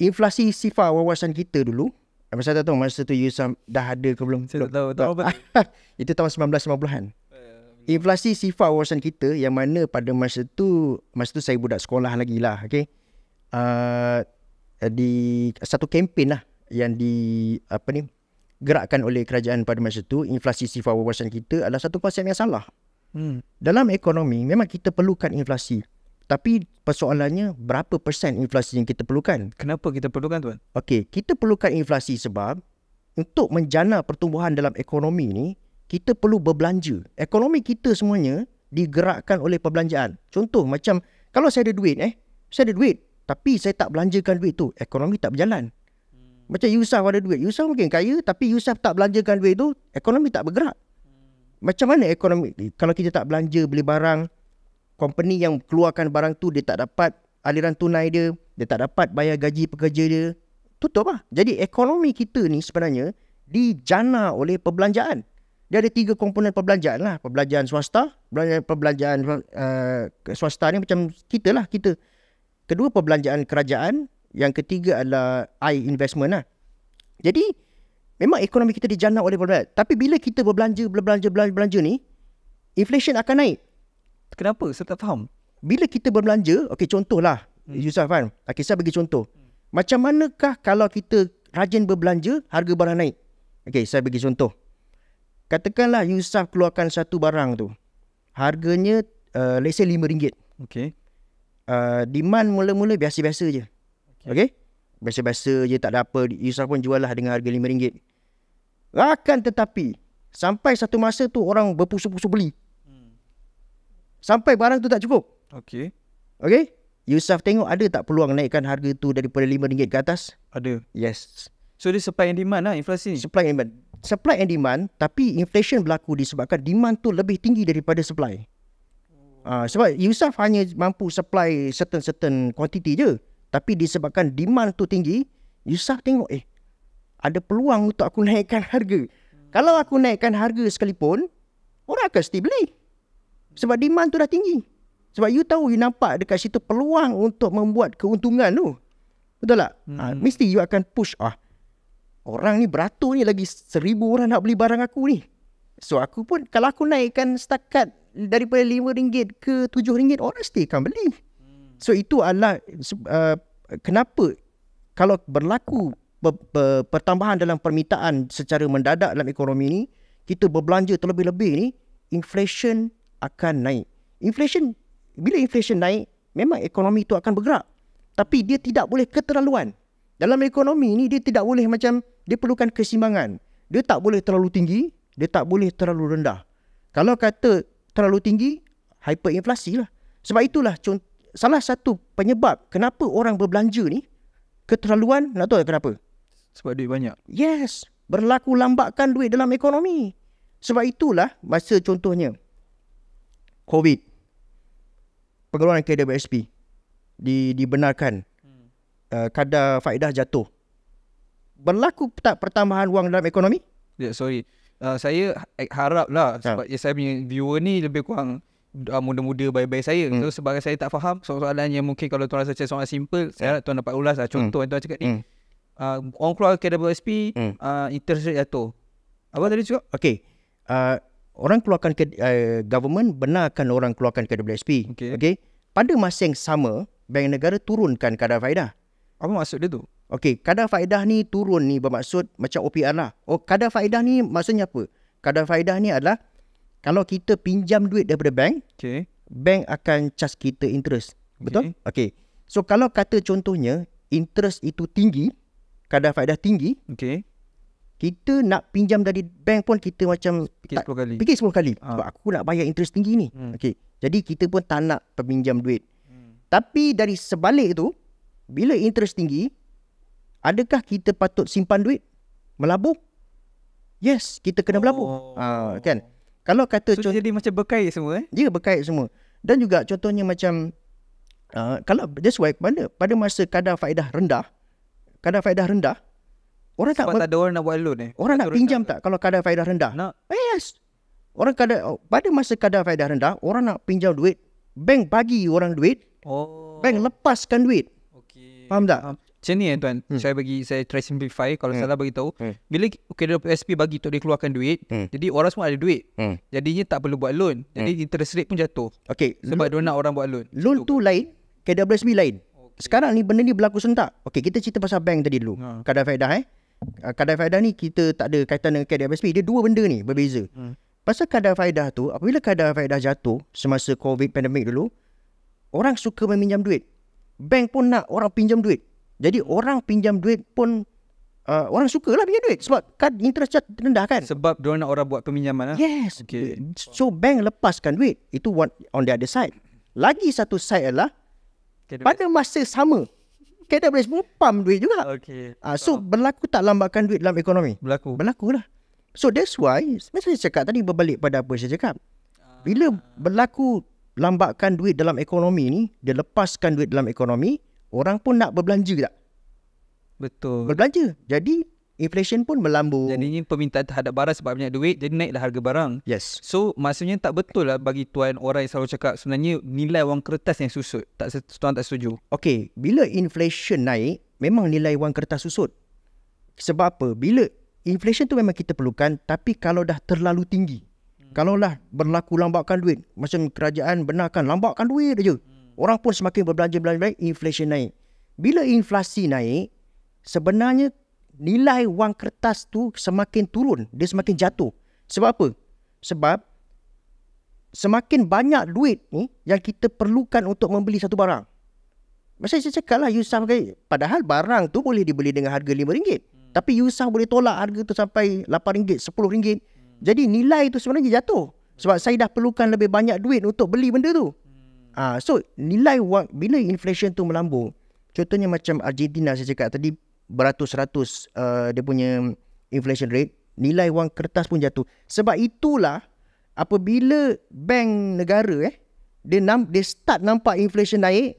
Inflasi sifar wawasan kita dulu. Apa saya tak tahu masa tu Yusam dah ada ke belum? Saya tak tahu. Tak apa itu tahun 1990-an. Inflasi sifar wawasan kita yang mana pada masa tu, masa tu saya budak sekolah lagi lah. Okay. Uh, ah, di satu kempen lah yang di apa ni gerakkan oleh kerajaan pada masa itu. inflasi sifar wawasan kita adalah satu konsep yang salah Hmm. Dalam ekonomi memang kita perlukan inflasi. Tapi persoalannya berapa persen inflasi yang kita perlukan? Kenapa kita perlukan tuan? Okey, kita perlukan inflasi sebab untuk menjana pertumbuhan dalam ekonomi ni kita perlu berbelanja. Ekonomi kita semuanya digerakkan oleh perbelanjaan. Contoh macam kalau saya ada duit eh, saya ada duit tapi saya tak belanjakan duit tu, ekonomi tak berjalan. Hmm. Macam Yusuf ada duit, Yusuf mungkin kaya tapi Yusuf tak belanjakan duit tu, ekonomi tak bergerak macam mana ekonomi kalau kita tak belanja beli barang company yang keluarkan barang tu dia tak dapat aliran tunai dia dia tak dapat bayar gaji pekerja dia tutup lah jadi ekonomi kita ni sebenarnya dijana oleh perbelanjaan dia ada tiga komponen perbelanjaan lah perbelanjaan swasta perbelanjaan, perbelanjaan uh, swasta ni macam kita lah kita kedua perbelanjaan kerajaan yang ketiga adalah i investment lah jadi Memang ekonomi kita dijana oleh berbelanja. Tapi bila kita berbelanja, berbelanja, berbelanja belanja ni, inflation akan naik. Kenapa? Saya tak faham. Bila kita berbelanja, okay, contohlah, hmm. Yusuf kan. Okay, saya bagi contoh. Macam manakah kalau kita rajin berbelanja, harga barang naik? Okay, saya bagi contoh. Katakanlah Yusuf keluarkan satu barang tu. Harganya, uh, let's say RM5. Okay. Uh, demand mula-mula biasa-biasa je. Okay. okay? Biasa-biasa je tak ada apa. Yusuf pun jual lah dengan harga RM5. Akan tetapi sampai satu masa tu orang berpusu-pusu beli. Sampai barang tu tak cukup. Okay. Okay. Yusuf tengok ada tak peluang naikkan harga tu daripada RM5 ke atas? Ada. Yes. So dia supply and demand lah inflasi ni? Supply and demand. Supply and demand tapi inflation berlaku disebabkan demand tu lebih tinggi daripada supply. Uh, sebab Yusuf hanya mampu supply certain-certain quantity je. Tapi disebabkan demand tu tinggi, Yusuf tengok eh ada peluang untuk aku naikkan harga. Kalau aku naikkan harga sekalipun, orang akan still beli. Sebab demand tu dah tinggi. Sebab you tahu, you nampak dekat situ peluang untuk membuat keuntungan tu. Betul tak? Ha, hmm. Ha, mesti you akan push. Ah, orang ni beratur ni lagi seribu orang nak beli barang aku ni. So aku pun, kalau aku naikkan setakat daripada RM5 ke RM7, orang still akan beli. Hmm. So itu adalah uh, kenapa kalau berlaku pertambahan dalam permintaan secara mendadak dalam ekonomi ini, kita berbelanja terlebih-lebih ini, inflation akan naik. Inflation, bila inflation naik, memang ekonomi itu akan bergerak. Tapi dia tidak boleh keterlaluan. Dalam ekonomi ini, dia tidak boleh macam, dia perlukan kesimbangan. Dia tak boleh terlalu tinggi, dia tak boleh terlalu rendah. Kalau kata terlalu tinggi, hyperinflasi lah. Sebab itulah salah satu penyebab kenapa orang berbelanja ni, keterlaluan, nak tahu kenapa? Sebab duit banyak. Yes. Berlaku lambakan duit dalam ekonomi. Sebab itulah masa contohnya. Covid. Pengeluaran KWSP. Di, dibenarkan. Hmm. Uh, kadar faedah jatuh. Berlaku tak pertambahan wang dalam ekonomi? yeah, sorry. Uh, saya ha-, haraplah ya. sebab saya punya viewer ni lebih kurang uh, muda-muda baik-baik saya. Hmm. So, sebab saya tak faham soalan-soalan yang mungkin kalau tuan rasa macam soalan simple, saya harap tuan dapat ulas lah contoh hmm. yang tuan cakap ni. Hmm uh, Orang keluar KWSP hmm. uh, Interest rate jatuh Apa tadi cakap? Okay uh, ah, Orang keluarkan ke, uh, Government Benarkan orang keluarkan KWSP okay. okay Pada masa yang sama Bank negara turunkan kadar faedah Apa maksud dia tu? Okay Kadar faedah ni turun ni Bermaksud macam OPR lah Oh kadar faedah ni Maksudnya apa? Kadar faedah ni adalah Kalau kita pinjam duit daripada bank Okay Bank akan charge kita interest Betul? Okay, So kalau kata contohnya interest itu tinggi, kadar faedah tinggi. Okey. Kita nak pinjam dari bank pun kita macam fikir 10 tak, kali. 10 kali. Ha. Sebab aku nak bayar interest tinggi ni. Hmm. Okey. Jadi kita pun tak nak peminjam duit. Hmm. Tapi dari sebalik tu bila interest tinggi adakah kita patut simpan duit melabur? Yes, kita kena melabur. Oh. Ah, kan? Kalau kata so, jadi macam berkait semua eh? Ya, berkait semua. Dan juga contohnya macam uh, kalau that's why pada pada masa kadar faedah rendah, kadar faedah rendah Orang Sebab tak, tak ada orang nak buat loan eh. Orang nak pinjam tak kalau kadar faedah rendah? Nak. Yes. Orang kadar, oh, pada masa kadar faedah rendah, orang nak pinjam duit, bank bagi orang duit, oh. bank lepaskan duit. Okay. Faham tak? Faham. ni eh tuan, hmm. saya bagi, saya try simplify kalau hmm. salah bagi tahu. Hmm. Bila KWSP bagi untuk dia keluarkan duit, hmm. jadi orang semua ada duit. Hmm. Jadinya tak perlu buat loan. Jadi hmm. interest rate pun jatuh. Okey. Sebab dia nak orang buat loan. Loan tu kan. lain, KWSP lain sekarang ni benda ni berlaku sentak. Okey, kita cerita pasal bank tadi dulu. Ha. Kadar faedah eh. Ah, kadar faedah ni kita tak ada kaitan dengan kadar FSP. Dia dua benda ni berbeza. Hmm. Pasal kadar faedah tu, apabila kadar faedah jatuh semasa COVID pandemik dulu, orang suka meminjam duit. Bank pun nak orang pinjam duit. Jadi orang pinjam duit pun uh, orang sukalah pinjam duit sebab kad interest cat rendah kan. Sebab dia nak orang buat peminjaman lah. Yes. Okay. So bank lepaskan duit. Itu on the other side. Lagi satu side adalah Okay, Pada masa sama, kita boleh pam duit juga. Okay. Uh, so, oh. berlaku tak lambatkan duit dalam ekonomi? Berlaku. Berlakulah. So, that's why, macam saya cakap tadi, berbalik pada apa saya cakap. Bila ah. berlaku lambatkan duit dalam ekonomi ni, dia lepaskan duit dalam ekonomi, orang pun nak berbelanja tak? Betul. Berbelanja. Jadi, inflation pun melambung. Jadi ini permintaan terhadap barang sebab banyak duit, jadi naiklah harga barang. Yes. So, maksudnya tak betul lah bagi tuan orang yang selalu cakap sebenarnya nilai wang kertas yang susut. Tak tuan tak setuju. Okey, bila inflation naik, memang nilai wang kertas susut. Sebab apa? Bila inflation tu memang kita perlukan, tapi kalau dah terlalu tinggi. Hmm. Kalau lah berlaku lambakan duit, macam kerajaan benarkan lambakan duit aja. Hmm. Orang pun semakin berbelanja-belanja, inflation naik. Bila inflasi naik, sebenarnya nilai wang kertas tu semakin turun, dia semakin jatuh. Sebab apa? Sebab semakin banyak duit ni yang kita perlukan untuk membeli satu barang. Macam saya cakap lah, Yusam padahal barang tu boleh dibeli dengan harga RM5. Hmm. Tapi Yusam boleh tolak harga tu sampai RM8, RM10. Hmm. Jadi nilai tu sebenarnya jatuh. Sebab saya dah perlukan lebih banyak duit untuk beli benda tu. Hmm. Ha, so nilai wang, bila inflation tu melambung, contohnya macam Argentina saya cakap tadi, beratus-ratus uh, dia punya inflation rate nilai wang kertas pun jatuh sebab itulah apabila bank negara eh dia nam, dia start nampak inflation naik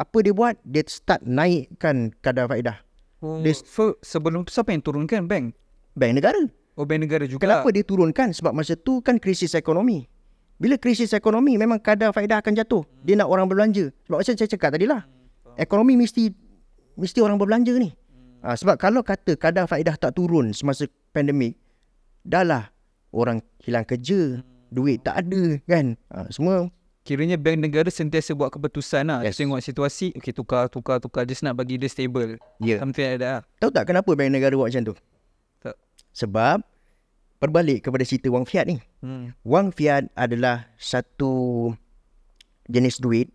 apa dia buat dia start naikkan kadar faedah oh, dia, so sebelum siapa yang turunkan bank bank negara oh bank negara juga kenapa dia turunkan sebab masa tu kan krisis ekonomi bila krisis ekonomi memang kadar faedah akan jatuh dia nak orang berbelanja sebab macam saya cakap tadilah hmm, ekonomi mesti mesti orang berbelanja ni Ha, sebab kalau kata kadar faedah tak turun semasa pandemik, dah lah orang hilang kerja, duit tak ada kan. Ha, semua Kiranya bank negara sentiasa buat keputusan lah. Yes. Tengok situasi, okay, tukar, tukar, tukar. Just nak bagi dia stable. Yeah. Something like that lah. Tahu tak kenapa bank negara buat macam tu? Tak. Sebab, berbalik kepada cerita wang fiat ni. Hmm. Wang fiat adalah satu jenis duit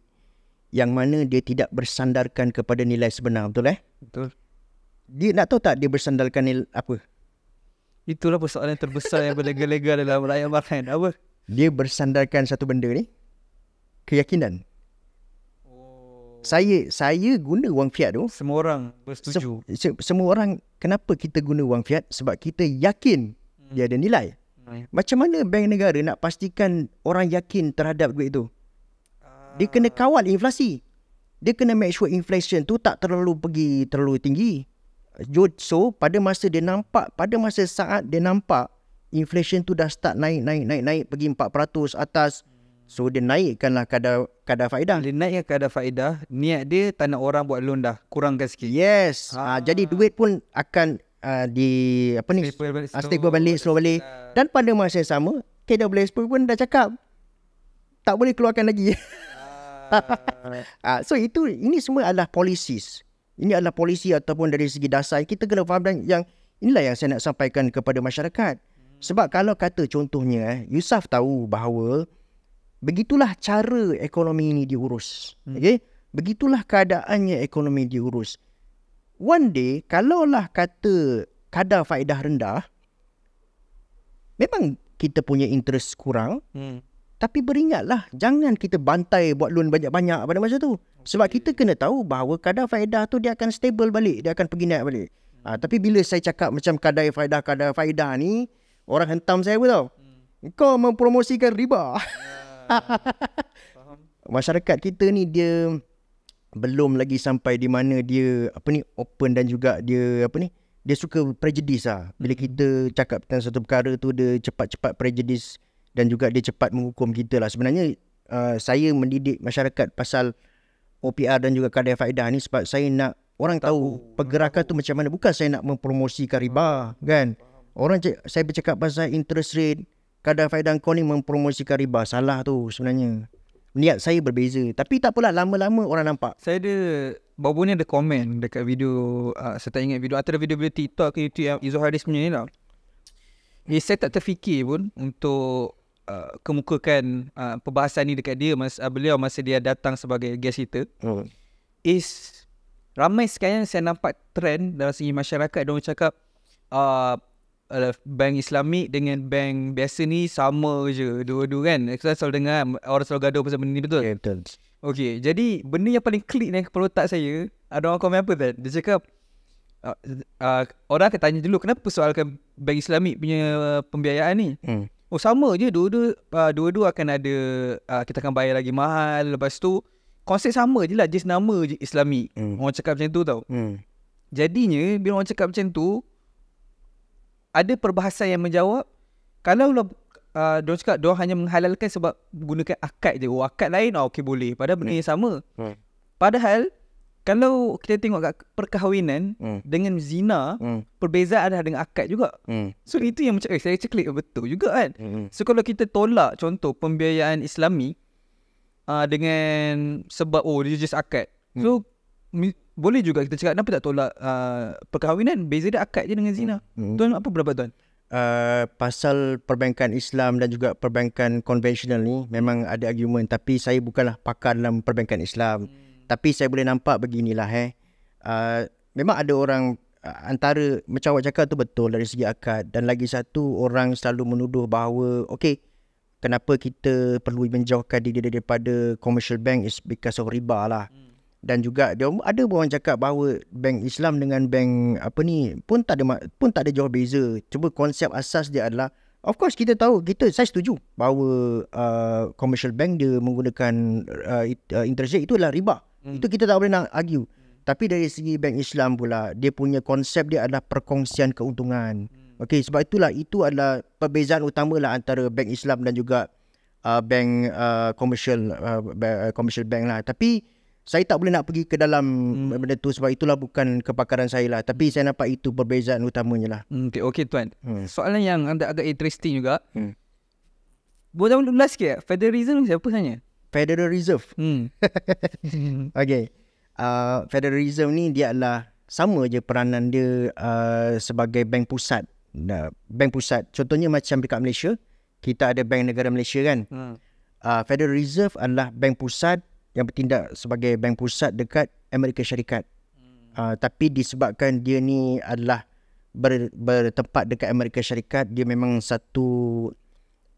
yang mana dia tidak bersandarkan kepada nilai sebenar. Betul eh? Betul dia nak tahu tak dia bersandalkan ni apa? Itulah persoalan terbesar yang berlega-lega dalam rakyat Bahrain. Apa? Dia bersandarkan satu benda ni. Keyakinan. Oh. Saya saya guna wang fiat tu. Semua orang bersetuju. Se, se, semua orang kenapa kita guna wang fiat? Sebab kita yakin hmm. dia ada nilai. Hmm. Macam mana bank negara nak pastikan orang yakin terhadap duit tu? Dia kena ah. kawal inflasi. Dia kena make sure inflation tu tak terlalu pergi terlalu tinggi. So pada masa dia nampak Pada masa saat dia nampak Inflation tu dah start naik naik naik naik Pergi 4% atas So dia naikkanlah kadar, kadar faedah Dia naikkan kadar faedah Niat dia tak nak orang buat loan dah Kurangkan sikit Yes ha. Ha, Jadi duit pun akan uh, Di apa ni Stable ah, balik balik, slow balik. Lah. Dan pada masa yang sama KWSP pun dah cakap Tak boleh keluarkan lagi ha. ha, So itu Ini semua adalah policies ini adalah polisi ataupun dari segi dasar kita kena faham dan yang inilah yang saya nak sampaikan kepada masyarakat. Hmm. Sebab kalau kata contohnya, eh, Yusuf tahu bahawa begitulah cara ekonomi ini diurus. Hmm. Okay? Begitulah keadaannya ekonomi diurus. One day, kalaulah kata kadar faedah rendah, memang kita punya interest kurang. Hmm. Tapi beringatlah, jangan kita bantai buat loan banyak-banyak pada masa tu. Sebab kita kena tahu bahawa kadar faedah tu dia akan stable balik. Dia akan pergi naik balik. Ha, tapi bila saya cakap macam kadar faedah, kadar faedah ni, orang hentam saya pun tau. Hmm. Kau mempromosikan riba. Ya, faham. Masyarakat kita ni dia belum lagi sampai di mana dia apa ni open dan juga dia apa ni dia suka prejudice lah. Bila hmm. kita cakap tentang satu perkara tu dia cepat-cepat prejudis dan juga dia cepat menghukum kita lah. Sebenarnya uh, saya mendidik masyarakat pasal OPR dan juga kadar faedah ni sebab saya nak orang tahu pergerakan tu macam mana. Bukan saya nak mempromosikan riba kan. Orang saya bercakap pasal interest rate, kadar faedah kau ni mempromosikan riba. Salah tu sebenarnya. Niat saya berbeza. Tapi tak takpelah lama-lama orang nampak. Saya ada baru-baru ni ada komen dekat video, uh, saya tak ingat video. Antara video-video TikTok, YouTube yang Izo Haris punya ni lah. Eh, saya tak terfikir pun untuk Uh, kemukakan uh, perbahasan ni dekat dia masa uh, beliau masa dia datang sebagai guest kita hmm. is ramai sekali yang saya nampak trend dalam segi masyarakat dia orang cakap uh, uh bank islamik dengan bank biasa ni sama je dua-dua kan saya selalu dengar kan, orang selalu gaduh pasal benda ni betul okay, okay jadi benda yang paling klik dengan kepala otak saya ada orang komen apa tak dia cakap uh, uh, orang akan tanya dulu kenapa persoalkan bank islamik punya uh, pembiayaan ni hmm. Oh sama je dua-dua uh, dua-dua akan ada uh, kita akan bayar lagi mahal lepas tu konsep sama je lah just nama je islami. Hmm. Orang cakap macam tu tau. Hmm. Jadinya bila orang cakap macam tu ada perbahasan yang menjawab kalau lah, uh, dia cakap dia hanya menghalalkan sebab gunakan akad je. Oh akad lain oh, okey boleh. Padahal benda hmm. yang sama. Hmm. Padahal kalau kita tengok kat perkahwinan hmm. dengan zina hmm. perbezaan ada dengan akad juga hmm. so itu yang macam eh saya ceklik eh, betul juga kan hmm. so kalau kita tolak contoh pembiayaan islami uh, dengan sebab oh dia just akad hmm. so boleh juga kita cakap kenapa tak tolak uh, perkahwinan beza dia akad je dengan zina hmm. tuan apa pendapat tuan Uh, pasal perbankan Islam dan juga perbankan konvensional ni memang ada argument tapi saya bukanlah pakar dalam perbankan Islam hmm. Tapi saya boleh nampak beginilah eh. Uh, memang ada orang uh, antara macam awak cakap tu betul dari segi akad. Dan lagi satu orang selalu menuduh bahawa okey kenapa kita perlu menjauhkan diri daripada commercial bank is because of riba lah. Hmm. Dan juga dia ada orang cakap bahawa bank Islam dengan bank apa ni pun tak ada pun tak ada jauh beza. Cuba konsep asas dia adalah of course kita tahu kita saya setuju bahawa uh, commercial bank dia menggunakan uh, interest rate itulah riba. Hmm. Hmm. Itu kita tak boleh nak argue. Hmm. Tapi dari segi bank Islam pula, dia punya konsep dia adalah perkongsian keuntungan. Hmm. Okey, sebab itulah itu adalah perbezaan utamalah antara bank Islam dan juga uh, bank uh, commercial uh, commercial uh, bank lah. Tapi saya tak boleh nak pergi ke dalam hmm. benda tu sebab itulah bukan kepakaran saya lah. Tapi hmm. saya nampak itu perbezaan utamanya lah. Hmm, okey, okay, tuan. Hmm. Soalan yang anda agak interesting juga. Hmm. Boleh tahu last sikit? Federalism siapa sebenarnya? Federal Reserve. Hmm. okay. Uh, Federal Reserve ni dia adalah sama je peranan dia uh, sebagai bank pusat. Nah, bank pusat. Contohnya macam dekat Malaysia, kita ada Bank Negara Malaysia kan. Hmm. Uh, Federal Reserve adalah bank pusat yang bertindak sebagai bank pusat dekat Amerika Syarikat. Hmm. Uh, tapi disebabkan dia ni adalah ber, bertempat dekat Amerika Syarikat, dia memang satu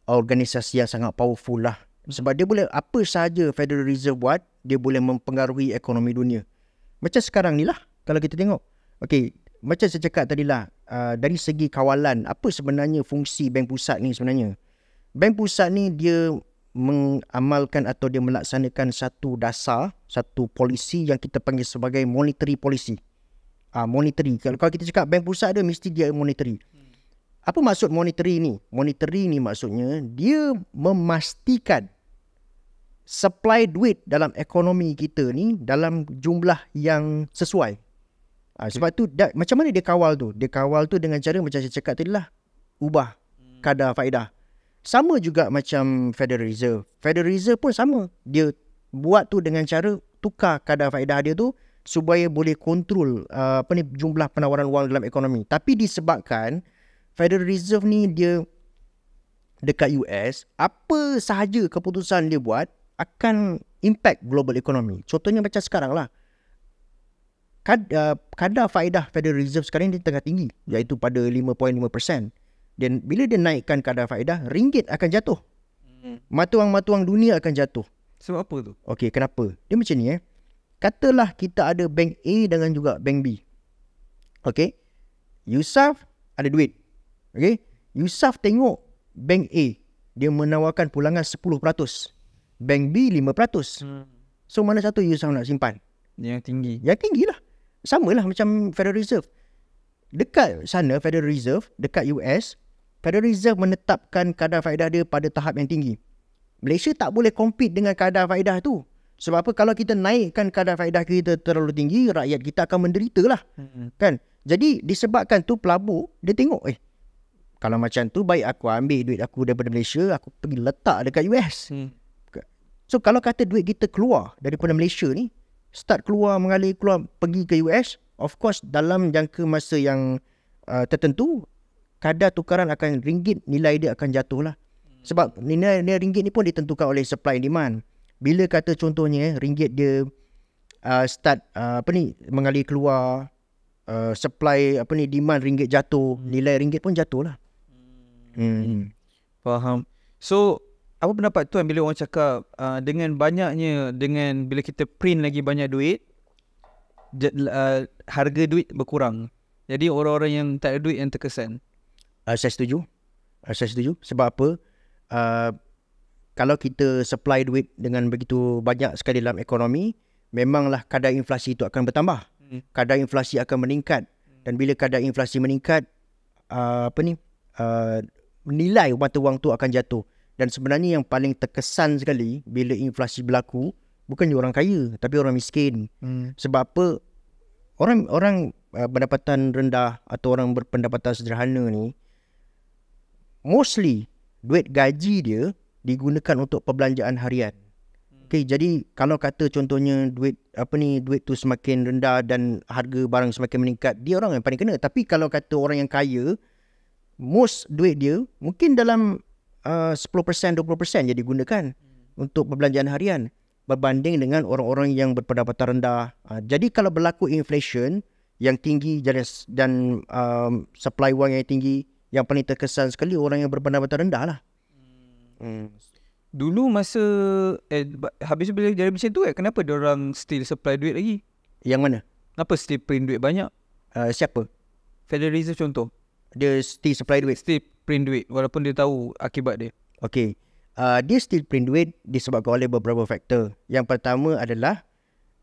organisasi yang sangat powerful lah sebab dia boleh apa sahaja Federal Reserve buat dia boleh mempengaruhi ekonomi dunia macam sekarang ni lah kalau kita tengok okey macam saya cakap tadi lah uh, dari segi kawalan apa sebenarnya fungsi bank pusat ni sebenarnya bank pusat ni dia mengamalkan atau dia melaksanakan satu dasar satu polisi yang kita panggil sebagai monetary policy uh, monetary kalau kita cakap bank pusat dia mesti dia monetary apa maksud monitori ni? Monitori ni maksudnya dia memastikan supply duit dalam ekonomi kita ni dalam jumlah yang sesuai. Ha, sebab okay. tu da, macam mana dia kawal tu? Dia kawal tu dengan cara macam saya cakap tadi lah. Ubah hmm. kadar faedah. Sama juga macam Federal Reserve. Federal Reserve pun sama. Dia buat tu dengan cara tukar kadar faedah dia tu supaya boleh kontrol uh, apa ni jumlah penawaran wang dalam ekonomi. Tapi disebabkan Federal Reserve ni dia dekat US, apa sahaja keputusan dia buat akan impact global economy. Contohnya macam sekarang lah. Kadar, uh, kadar faedah Federal Reserve sekarang ni tengah tinggi iaitu pada 5.5%. Dan bila dia naikkan kadar faedah, ringgit akan jatuh. Hmm. Mata wang-mata wang dunia akan jatuh. Sebab apa tu? Okey, kenapa? Dia macam ni eh. Katalah kita ada bank A dengan juga bank B. Okey. Yusuf ada duit. Okay. Yusaf tengok bank A. Dia menawarkan pulangan 10%. Bank B 5%. Hmm. So mana satu Yusaf nak simpan? Yang tinggi. Yang tinggilah. lah. lah macam Federal Reserve. Dekat sana Federal Reserve, dekat US, Federal Reserve menetapkan kadar faedah dia pada tahap yang tinggi. Malaysia tak boleh compete dengan kadar faedah tu. Sebab apa? Kalau kita naikkan kadar faedah kita terlalu tinggi, rakyat kita akan menderita lah. Hmm. Kan? Jadi disebabkan tu pelabur, dia tengok eh, kalau macam tu baik aku ambil duit aku daripada Malaysia aku pergi letak dekat US. Hmm. So kalau kata duit kita keluar daripada Malaysia ni start keluar mengalir keluar pergi ke US, of course dalam jangka masa yang uh, tertentu kadar tukaran akan ringgit nilai dia akan jatuh lah. Hmm. Sebab nilai, nilai ringgit ni pun ditentukan oleh supply and demand. Bila kata contohnya eh, ringgit dia uh, start uh, apa ni mengalir keluar uh, supply apa ni demand ringgit jatuh, hmm. nilai ringgit pun jatuh lah. Hmm. Faham. So apa pendapat tuan bila orang cakap uh, dengan banyaknya dengan bila kita print lagi banyak duit uh, harga duit berkurang. Jadi orang-orang yang tak ada duit yang terkesan. Uh, saya setuju. Uh, saya setuju sebab apa? Uh, kalau kita supply duit dengan begitu banyak sekali dalam ekonomi, memanglah kadar inflasi itu akan bertambah. Hmm. Kadar inflasi akan meningkat hmm. dan bila kadar inflasi meningkat uh, apa ni? Uh, nilai mata wang tu akan jatuh. Dan sebenarnya yang paling terkesan sekali bila inflasi berlaku, bukan orang kaya tapi orang miskin. Hmm. Sebab apa? Orang orang uh, pendapatan rendah atau orang berpendapatan sederhana ni mostly duit gaji dia digunakan untuk perbelanjaan harian. Okay, jadi kalau kata contohnya duit apa ni duit tu semakin rendah dan harga barang semakin meningkat, dia orang yang paling kena. Tapi kalau kata orang yang kaya, most duit dia mungkin dalam uh, 10% 20% yang digunakan hmm. untuk perbelanjaan harian berbanding dengan orang-orang yang berpendapatan rendah. Uh, jadi kalau berlaku inflation yang tinggi dan dan um, supply wang yang tinggi yang paling terkesan sekali orang yang berpendapatan rendah lah. Hmm. Dulu masa eh, habis bila jadi macam tu eh, kenapa dia orang still supply duit lagi? Yang mana? Kenapa still print duit banyak? Uh, siapa? Federal Reserve contoh dia still supply duit still print duit walaupun dia tahu akibat dia okey uh, dia still print duit disebabkan oleh beberapa faktor yang pertama adalah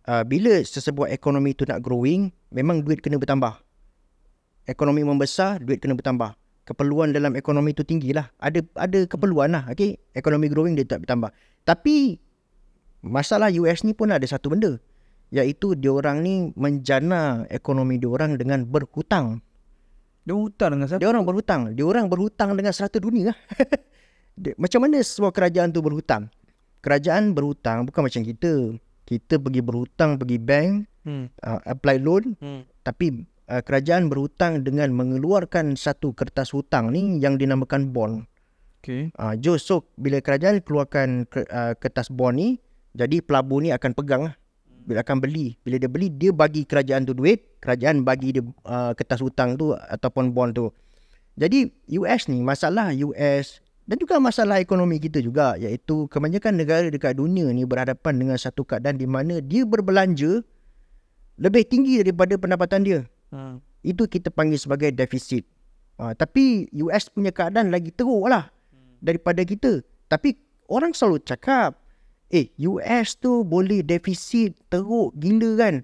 uh, bila sesebuah ekonomi tu nak growing memang duit kena bertambah ekonomi membesar duit kena bertambah keperluan dalam ekonomi tu tinggilah ada ada keperluan lah okey ekonomi growing dia tak bertambah tapi masalah US ni pun ada satu benda iaitu diorang ni menjana ekonomi diorang dengan berhutang. Dia hutang dengan siapa? Dia orang berhutang. Dia orang berhutang dengan serata dunia. Lah. dia, macam mana sebuah kerajaan tu berhutang? Kerajaan berhutang bukan macam kita. Kita pergi berhutang pergi bank, hmm. uh, apply loan, hmm. tapi uh, kerajaan berhutang dengan mengeluarkan satu kertas hutang ni yang dinamakan bond. Okay. Uh, just, so bila kerajaan keluarkan uh, kertas bond ni, jadi pelabur ni akan pegang lah bila akan beli bila dia beli dia bagi kerajaan tu duit kerajaan bagi dia uh, kertas hutang tu ataupun bond tu jadi US ni masalah US dan juga masalah ekonomi kita juga iaitu kebanyakan negara dekat dunia ni berhadapan dengan satu keadaan di mana dia berbelanja lebih tinggi daripada pendapatan dia hmm. itu kita panggil sebagai defisit uh, tapi US punya keadaan lagi teruk lah hmm. daripada kita tapi orang selalu cakap Eh US tu boleh defisit teruk gila kan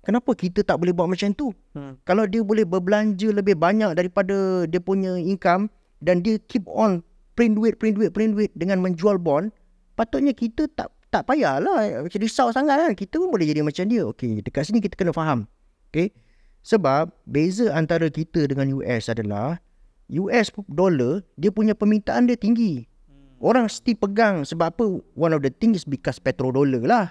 Kenapa kita tak boleh buat macam tu hmm. Kalau dia boleh berbelanja lebih banyak daripada dia punya income Dan dia keep on print duit, print duit, print duit dengan menjual bond Patutnya kita tak tak payahlah Macam risau sangat kan Kita pun boleh jadi macam dia Okey, dekat sini kita kena faham Okey, Sebab beza antara kita dengan US adalah US dollar dia punya permintaan dia tinggi orang mesti pegang sebab apa one of the things is because dollar lah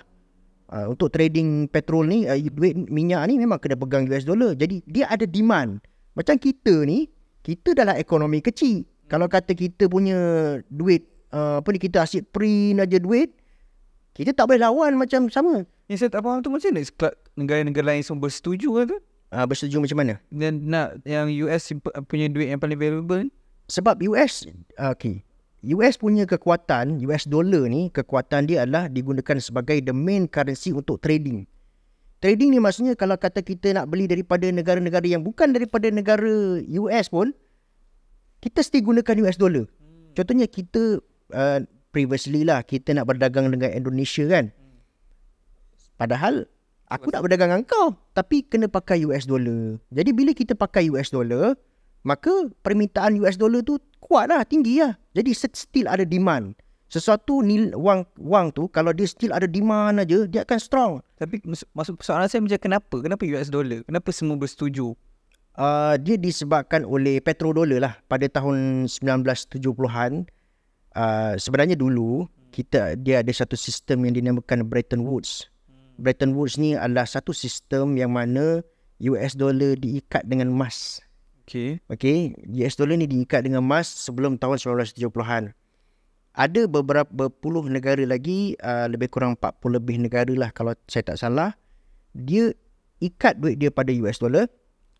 uh, untuk trading petrol ni uh, duit minyak ni memang kena pegang US dollar jadi dia ada demand macam kita ni kita dalam ekonomi kecil kalau kata kita punya duit uh, apa ni kita asyik print aja duit kita tak boleh lawan macam sama ni saya tak faham tu macam ni negara-negara lain semua bersetuju kan tu Uh, bersetuju macam mana? Dan nak yang US punya duit yang paling valuable Sebab US, okay. US punya kekuatan, US dollar ni, kekuatan dia adalah digunakan sebagai the main currency untuk trading. Trading ni maksudnya kalau kata kita nak beli daripada negara-negara yang bukan daripada negara US pun, kita still gunakan US dollar. Hmm. Contohnya kita, uh, previously lah, kita nak berdagang dengan Indonesia kan. Hmm. Padahal, aku nak berdagang dengan kau, tapi kena pakai US dollar. Jadi bila kita pakai US dollar, maka permintaan US dollar tu kuat lah, tinggi lah. Jadi still ada demand. Sesuatu ni wang wang tu kalau dia still ada demand aja dia akan strong. Tapi maksud soalan saya macam kenapa? Kenapa US dollar? Kenapa semua bersetuju? Uh, dia disebabkan oleh petrodollar lah pada tahun 1970-an. Uh, sebenarnya dulu kita dia ada satu sistem yang dinamakan Bretton Woods. Bretton Woods ni adalah satu sistem yang mana US dollar diikat dengan emas. Okay. Okay. US dollar ni diikat dengan emas sebelum tahun 1970-an. Ada beberapa berpuluh negara lagi, uh, lebih kurang 40 lebih negara lah kalau saya tak salah. Dia ikat duit dia pada US dollar.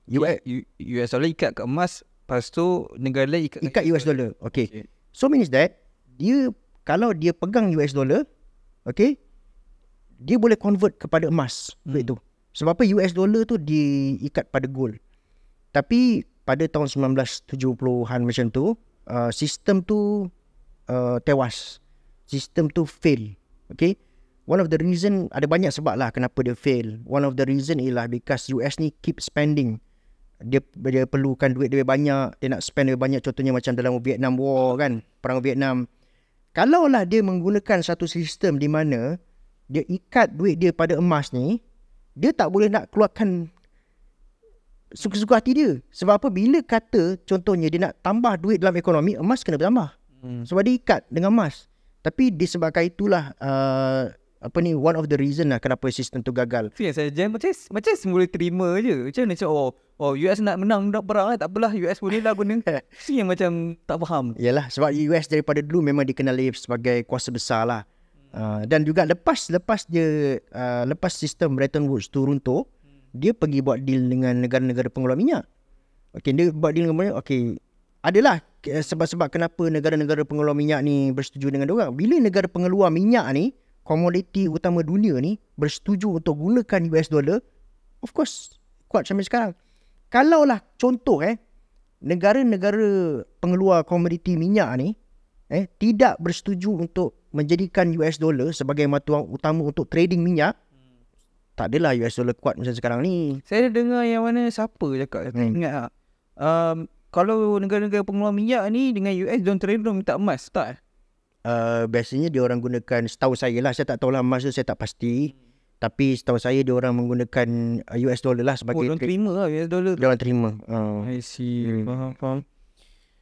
US, okay. US dollar ikat ke emas, lepas tu negara lain ikat, ikat US dollar. Okay. okay. So means that, dia kalau dia pegang US dollar, okay, dia boleh convert kepada emas duit hmm. tu. Sebab apa US dollar tu diikat pada gold. Tapi pada tahun 1970-an macam tu uh, sistem tu uh, tewas sistem tu fail okey one of the reason ada banyak sebab lah kenapa dia fail one of the reason ialah because US ni keep spending dia dia perlukan duit lebih banyak dia nak spend lebih banyak contohnya macam dalam Vietnam War kan perang Vietnam kalau lah dia menggunakan satu sistem di mana dia ikat duit dia pada emas ni dia tak boleh nak keluarkan suka-suka hati dia. Sebab apa? Bila kata contohnya dia nak tambah duit dalam ekonomi, emas kena bertambah. Hmm. Sebab dia ikat dengan emas. Tapi disebabkan itulah uh, apa ni one of the reason lah kenapa sistem tu gagal. Tu yang saya jam macam macam semula terima je. Macam macam oh oh US nak menang nak perang lah. tak apalah US boleh lah guna. Si yang macam tak faham. Yalah sebab US daripada dulu memang dikenali sebagai kuasa besar lah. Hmm. Uh, dan juga lepas lepas dia uh, lepas sistem Bretton Woods tu runtuh, dia pergi buat deal dengan negara-negara pengeluar minyak. Okey, dia buat deal dengan mereka. Okey, adalah eh, sebab-sebab kenapa negara-negara pengeluar minyak ni bersetuju dengan dia orang. Bila negara pengeluar minyak ni, komoditi utama dunia ni bersetuju untuk gunakan US dollar, of course kuat sampai sekarang. Kalaulah contoh eh, negara-negara pengeluar komoditi minyak ni eh tidak bersetuju untuk menjadikan US dollar sebagai mata wang utama untuk trading minyak, tak adalah US dollar kuat macam sekarang ni. Saya dah dengar yang mana siapa cakap. Saya hmm. ingat lah. Um, kalau negara-negara pengeluar minyak ni dengan US, don't trade them, minta emas. Tak? Uh, biasanya dia orang gunakan setahu saya lah saya tak tahu lah tu, saya tak pasti tapi setahu saya dia orang menggunakan US uh, dollar lah sebagai oh, dia terima lah US dollar dia orang terima uh. I see hmm. faham faham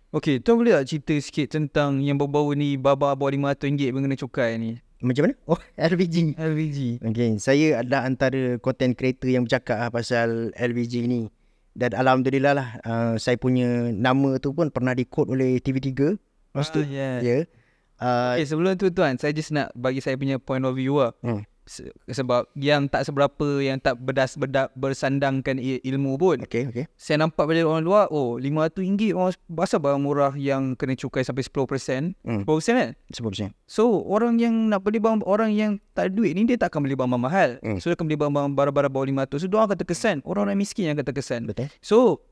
Okay, tuan boleh tak cerita sikit tentang yang bawa-bawa ni Baba bawa RM500 mengenai cukai ni? Macam mana? Oh, LVG. LVG. Okay, saya adalah antara content creator yang bercakap lah pasal LVG ni. Dan Alhamdulillah lah, uh, saya punya nama tu pun pernah dikod oleh TV3. Lepas ah, tu, ya. Ah, sebelum tu tuan, saya just nak bagi saya punya point of view lah. Hmm sebab yang tak seberapa yang tak berdas berdak bersandangkan ilmu pun. Okey okey. Saya nampak pada orang luar oh RM500 orang bahasa barang murah yang kena cukai sampai 10%. Hmm. 10% kan? 10%. So orang yang nak beli barang orang yang tak ada duit ni dia tak akan beli barang mahal. Hmm. So dia akan beli barang barang-barang bawah RM500. So dia akan terkesan. Orang-orang miskin yang akan terkesan. Betul. So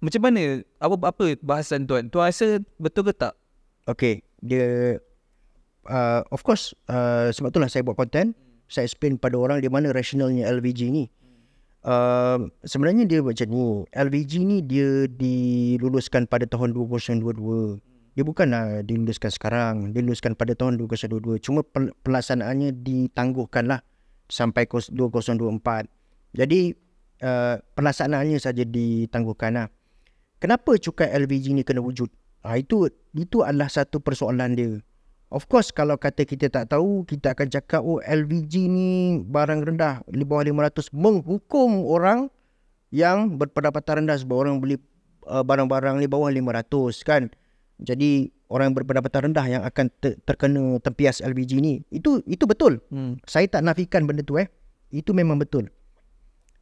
macam mana apa apa bahasan tuan? Tuan rasa betul ke tak? Okey, dia uh, of course uh, sebab lah saya buat konten saya explain pada orang di mana rasionalnya LVG ni. Uh, sebenarnya dia macam ni. LVG ni dia diluluskan pada tahun 2022. Dia bukan uh, diluluskan sekarang. Dia diluluskan pada tahun 2022. Cuma pelaksanaannya ditangguhkan lah sampai 2024. Jadi uh, pelaksanaannya saja ditangguhkan lah. Kenapa cukai LVG ni kena wujud? Ha, itu itu adalah satu persoalan dia. Of course kalau kata kita tak tahu kita akan cakap oh LVG ni barang rendah di bawah 500 menghukum orang yang berpendapatan rendah sebab orang beli uh, barang-barang di bawah 500 kan. Jadi orang yang berpendapatan rendah yang akan ter- terkena tempias LVG ni. Itu itu betul. Hmm. Saya tak nafikan benda tu eh. Itu memang betul.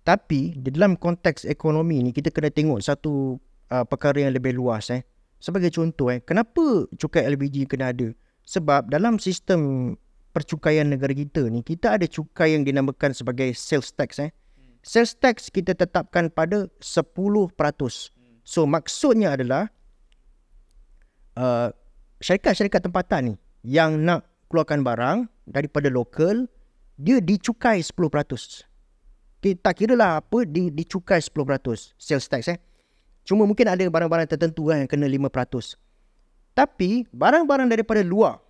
Tapi di dalam konteks ekonomi ni kita kena tengok satu uh, perkara yang lebih luas eh. Sebagai contoh eh kenapa cukai LVG kena ada? Sebab dalam sistem percukaian negara kita ni, kita ada cukai yang dinamakan sebagai sales tax. Eh. Sales tax kita tetapkan pada 10%. So maksudnya adalah uh, syarikat-syarikat tempatan ni yang nak keluarkan barang daripada lokal, dia dicukai 10%. Kita tak kira lah apa di, dicukai 10% sales tax. Eh. Cuma mungkin ada barang-barang tertentu kan yang kena tapi barang-barang daripada luar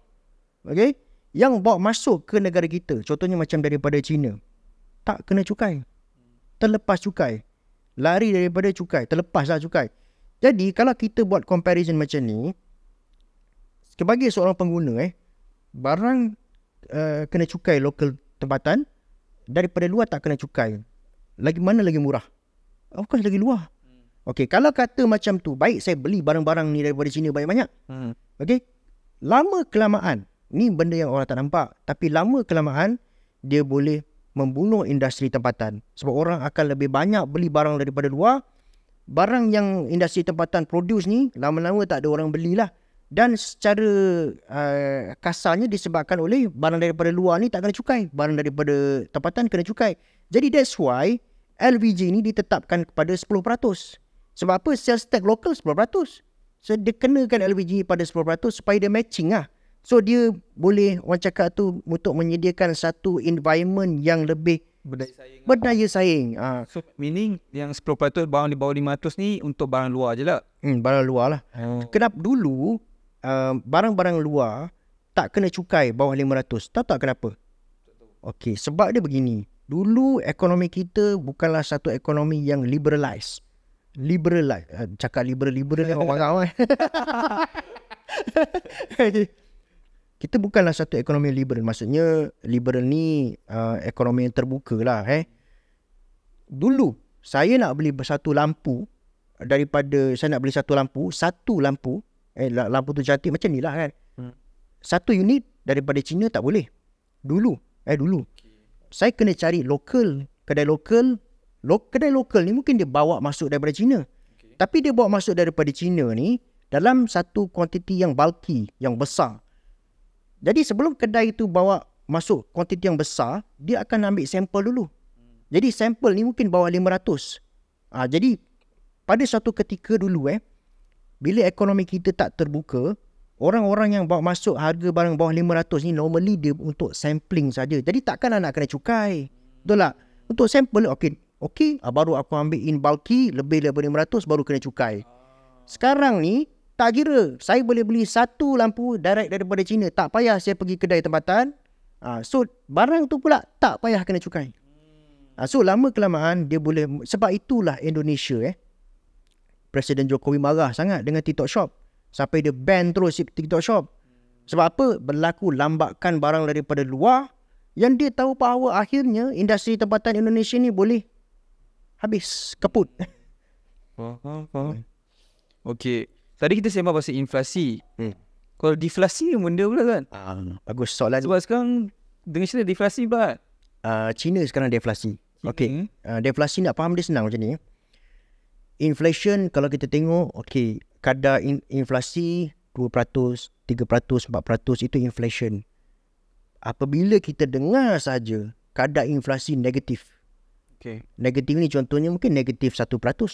okay, yang bawa masuk ke negara kita. Contohnya macam daripada China. Tak kena cukai. Terlepas cukai. Lari daripada cukai. Terlepaslah cukai. Jadi kalau kita buat comparison macam ni. Sebagai seorang pengguna eh. Barang uh, kena cukai lokal tempatan. Daripada luar tak kena cukai. Lagi mana lagi murah? Of course lagi luar. Okey, kalau kata macam tu, baik saya beli barang-barang ni daripada China banyak-banyak. Hmm. Okey. Lama kelamaan, ni benda yang orang tak nampak, tapi lama kelamaan dia boleh membunuh industri tempatan. Sebab orang akan lebih banyak beli barang daripada luar. Barang yang industri tempatan produce ni lama-lama tak ada orang belilah. Dan secara uh, kasarnya disebabkan oleh barang daripada luar ni tak kena cukai. Barang daripada tempatan kena cukai. Jadi that's why LVG ni ditetapkan kepada sebab apa? Sales tax local 10%. So dia kenakan LPG pada 10% supaya dia matching lah. So dia boleh orang cakap tu untuk menyediakan satu environment yang lebih berdaya saing. Berdaya saing. Ha. So meaning yang 10% barang di bawah 500 ni untuk barang luar je lah? Hmm, barang luar lah. Oh. Kenapa dulu uh, barang-barang luar tak kena cukai bawah 500? Tahu tak kenapa? Okey, sebab dia begini. Dulu ekonomi kita bukanlah satu ekonomi yang liberalised liberal lah eh, cakap liberal liberal ni orang awal kan. kita bukanlah satu ekonomi liberal maksudnya liberal ni uh, ekonomi yang terbuka lah eh dulu saya nak beli satu lampu daripada saya nak beli satu lampu satu lampu eh lampu tu cantik macam ni lah kan hmm. satu unit daripada China tak boleh dulu eh dulu saya kena cari lokal kedai lokal Lo kedai lokal ni mungkin dia bawa masuk daripada China. Okay. Tapi dia bawa masuk daripada China ni dalam satu kuantiti yang bulky, yang besar. Jadi sebelum kedai itu bawa masuk kuantiti yang besar, dia akan ambil sampel dulu. Hmm. Jadi sampel ni mungkin bawa 500. Ha, jadi pada suatu ketika dulu eh, bila ekonomi kita tak terbuka, orang-orang yang bawa masuk harga barang bawah 500 ni normally dia untuk sampling saja. Jadi takkanlah nak kena cukai. Hmm. Betul tak? Untuk sampel, okay, Okey, ah, baru aku ambil in bulky lebih daripada 500 baru kena cukai. Sekarang ni tak kira saya boleh beli satu lampu direct daripada China tak payah saya pergi kedai tempatan. Ah uh, so barang tu pula tak payah kena cukai. Ah uh, so lama kelamaan dia boleh sebab itulah Indonesia eh. Presiden Jokowi marah sangat dengan TikTok Shop sampai dia ban terus TikTok Shop. Sebab apa? Berlaku lambakan barang daripada luar yang dia tahu bahawa akhirnya industri tempatan Indonesia ni boleh habis kaput. Okey. Tadi kita sembang pasal inflasi. Hmm. Kalau deflasi ni benda pula kan? Uh, bagus soalan. Sebab sekarang dengan cerita deflasi pula. Uh, China sekarang deflasi. Okey. Uh, eh? ah, deflasi nak faham dia senang macam ni. Eh. Inflation kalau kita tengok, okey, kadar in- inflasi 2%, 3%, 4% itu inflation. Apabila kita dengar saja kadar inflasi negatif, Okay. Negatif ni contohnya mungkin negatif 1%,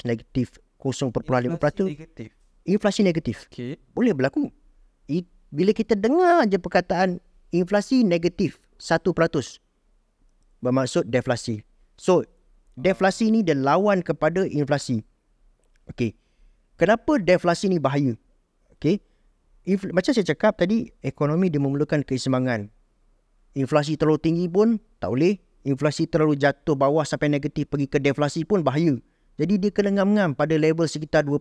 negatif 0.5%. Inflasi negatif. Inflasi negatif. Okay. Boleh berlaku. It, bila kita dengar je perkataan inflasi negatif 1%, bermaksud deflasi. So, deflasi ni dia lawan kepada inflasi. Okay. Kenapa deflasi ni bahaya? Okay. If, macam saya cakap tadi, ekonomi dia memerlukan keisemangan. Inflasi terlalu tinggi pun tak boleh inflasi terlalu jatuh bawah sampai negatif pergi ke deflasi pun bahaya. Jadi dia kena ngam-ngam pada level sekitar 2%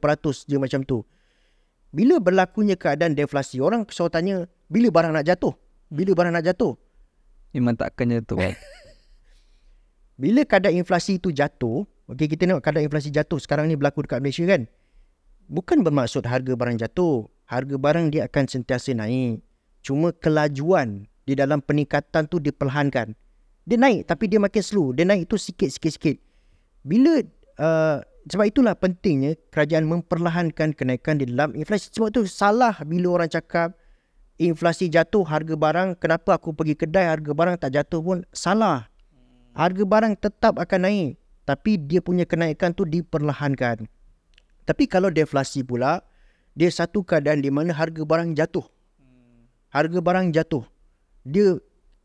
je macam tu. Bila berlakunya keadaan deflasi, orang selalu tanya, bila barang nak jatuh? Bila barang nak jatuh? Memang takkan jatuh. Kan? bila kadar inflasi itu jatuh, okay, kita tengok kadar inflasi jatuh sekarang ni berlaku dekat Malaysia kan? Bukan bermaksud harga barang jatuh. Harga barang dia akan sentiasa naik. Cuma kelajuan di dalam peningkatan tu diperlahankan. Dia naik tapi dia makin slow. Dia naik itu sikit-sikit-sikit. Bila uh, sebab itulah pentingnya kerajaan memperlahankan kenaikan di dalam inflasi. Sebab tu salah bila orang cakap inflasi jatuh harga barang. Kenapa aku pergi kedai harga barang tak jatuh pun. Salah. Harga barang tetap akan naik. Tapi dia punya kenaikan tu diperlahankan. Tapi kalau deflasi pula, dia satu keadaan di mana harga barang jatuh. Harga barang jatuh. Dia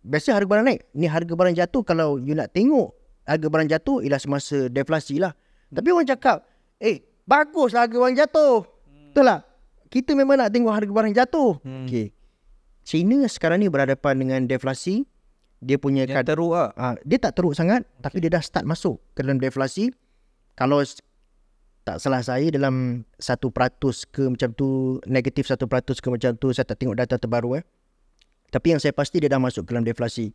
biasa harga barang naik. Ni harga barang jatuh kalau you nak tengok harga barang jatuh ialah semasa deflasi lah. Hmm. Tapi orang cakap, eh bagus lah harga barang jatuh. Hmm. Betul tak? Kita memang nak tengok harga barang jatuh. Hmm. Okay. China sekarang ni berhadapan dengan deflasi. Dia punya Yang kad- teruk lah. Ha, dia tak teruk sangat okay. tapi dia dah start masuk ke dalam deflasi. Kalau tak salah saya dalam peratus ke macam tu negatif satu peratus ke macam tu saya tak tengok data terbaru eh. Tapi yang saya pasti dia dah masuk dalam deflasi.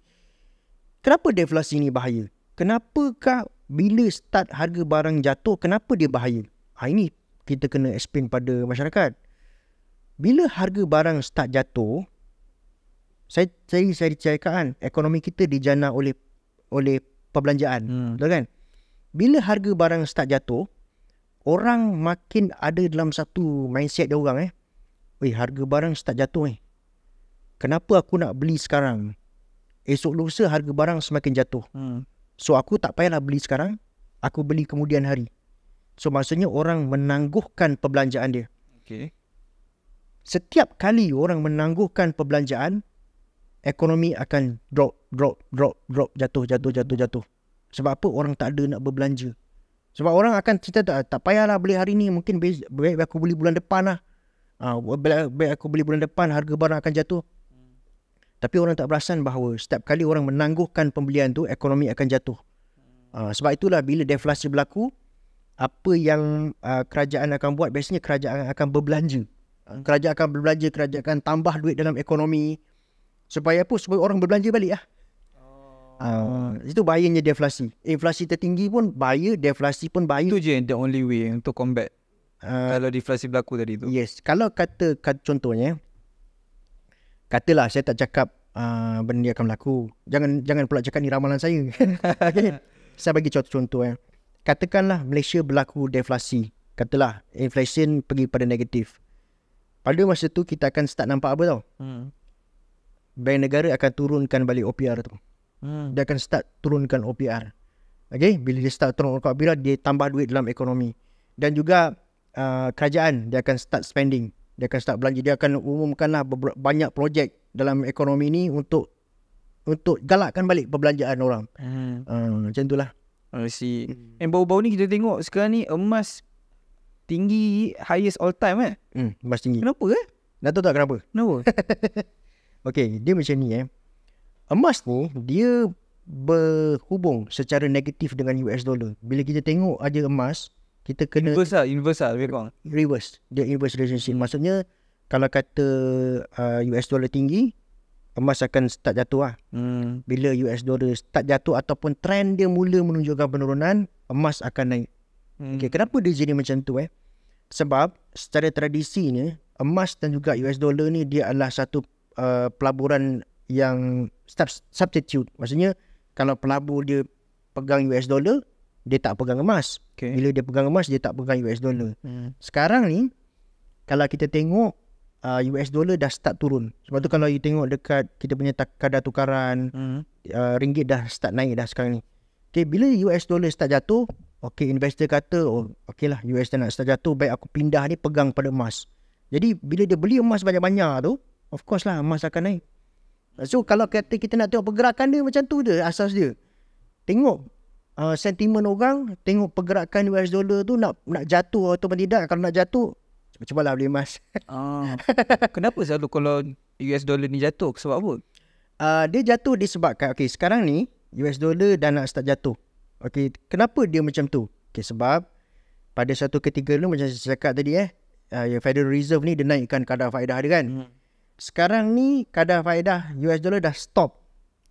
Kenapa deflasi ni bahaya? Kenapakah bila start harga barang jatuh, kenapa dia bahaya? Ha, ini kita kena explain pada masyarakat. Bila harga barang start jatuh, saya saya saya dicayakan kan, ekonomi kita dijana oleh oleh perbelanjaan. Hmm. Betul kan? Bila harga barang start jatuh, orang makin ada dalam satu mindset dia orang eh. Weh, harga barang start jatuh eh. Kenapa aku nak beli sekarang? Esok lusa harga barang semakin jatuh. Hmm. So aku tak payahlah beli sekarang. Aku beli kemudian hari. So maksudnya orang menangguhkan perbelanjaan dia. Okay. Setiap kali orang menangguhkan perbelanjaan, ekonomi akan drop, drop, drop, drop, jatuh, jatuh, jatuh, jatuh. Sebab apa orang tak ada nak berbelanja. Sebab orang akan cerita tak, tak payahlah beli hari ni. Mungkin baik aku beli bulan depan lah. Ha, baik aku beli bulan depan harga barang akan jatuh. Tapi orang tak perasan bahawa setiap kali orang menangguhkan pembelian tu, ekonomi akan jatuh. Uh, sebab itulah bila deflasi berlaku, apa yang uh, kerajaan akan buat, biasanya kerajaan akan berbelanja. Ah, kerajaan akan berbelanja, kerajaan akan tambah duit dalam ekonomi. Supaya apa? Supaya orang berbelanja balik lah. Uh, itu bahayanya deflasi. Inflasi tertinggi pun bahaya, deflasi pun bahaya. Itu je the only way untuk combat uh, kalau deflasi berlaku tadi tu. Yes. Kalau kata, kata contohnya, katalah saya tak cakap uh, benda ni akan berlaku. Jangan jangan pula cakap ni ramalan saya. okay. Saya bagi contoh-contoh. Eh. Katakanlah Malaysia berlaku deflasi. Katalah inflation pergi pada negatif. Pada masa tu kita akan start nampak apa tau. Hmm. Bank negara akan turunkan balik OPR tu. Hmm. Dia akan start turunkan OPR. Okay. Bila dia start turunkan OPR, dia tambah duit dalam ekonomi. Dan juga uh, kerajaan dia akan start spending dia akan start belanja dia akan umumkanlah banyak projek dalam ekonomi ni untuk untuk galakkan balik perbelanjaan orang. Hmm. Uh, macam itulah. I see. Hmm. And bau-bau ni kita tengok sekarang ni emas tinggi highest all time eh. Hmm, emas tinggi. Kenapa eh? Nak tahu tak kenapa? Kenapa? Okey, dia macam ni eh. Emas ni dia berhubung secara negatif dengan US dollar. Bila kita tengok ada emas, kita kena Inverse lah Inverse lah Lebih kurang Reverse Dia inverse relationship Maksudnya Kalau kata uh, US dollar tinggi Emas akan start jatuh lah hmm. Bila US dollar start jatuh Ataupun trend dia mula menunjukkan penurunan Emas akan naik hmm. okay, Kenapa dia jadi macam tu eh Sebab secara tradisinya Emas dan juga US dollar ni Dia adalah satu uh, pelaburan yang substitute Maksudnya kalau pelabur dia pegang US dollar dia tak pegang emas. Okay. Bila dia pegang emas, dia tak pegang US dollar. Hmm. Sekarang ni, kalau kita tengok, uh, US dollar dah start turun. Sebab tu hmm. kalau you tengok dekat kita punya tak, kadar tukaran, hmm. uh, ringgit dah start naik dah sekarang ni. Okay, bila US dollar start jatuh, okay, investor kata, oh, okay lah, US dollar start jatuh, baik aku pindah ni pegang pada emas. Jadi, bila dia beli emas banyak-banyak tu, of course lah, emas akan naik. So, kalau kata kita nak tengok pergerakan dia, macam tu je asas dia. Tengok uh, sentimen orang tengok pergerakan US dollar tu nak nak jatuh atau tidak kalau nak jatuh cubalah beli emas. mas. Ah. kenapa selalu kalau US dollar ni jatuh sebab apa? Uh, dia jatuh disebabkan okey sekarang ni US dollar dah nak start jatuh. Okey, kenapa dia macam tu? Okey sebab pada satu ketiga dulu macam saya cakap tadi eh, uh, Federal Reserve ni dia naikkan kadar faedah dia kan. Hmm. Sekarang ni kadar faedah US dollar dah stop.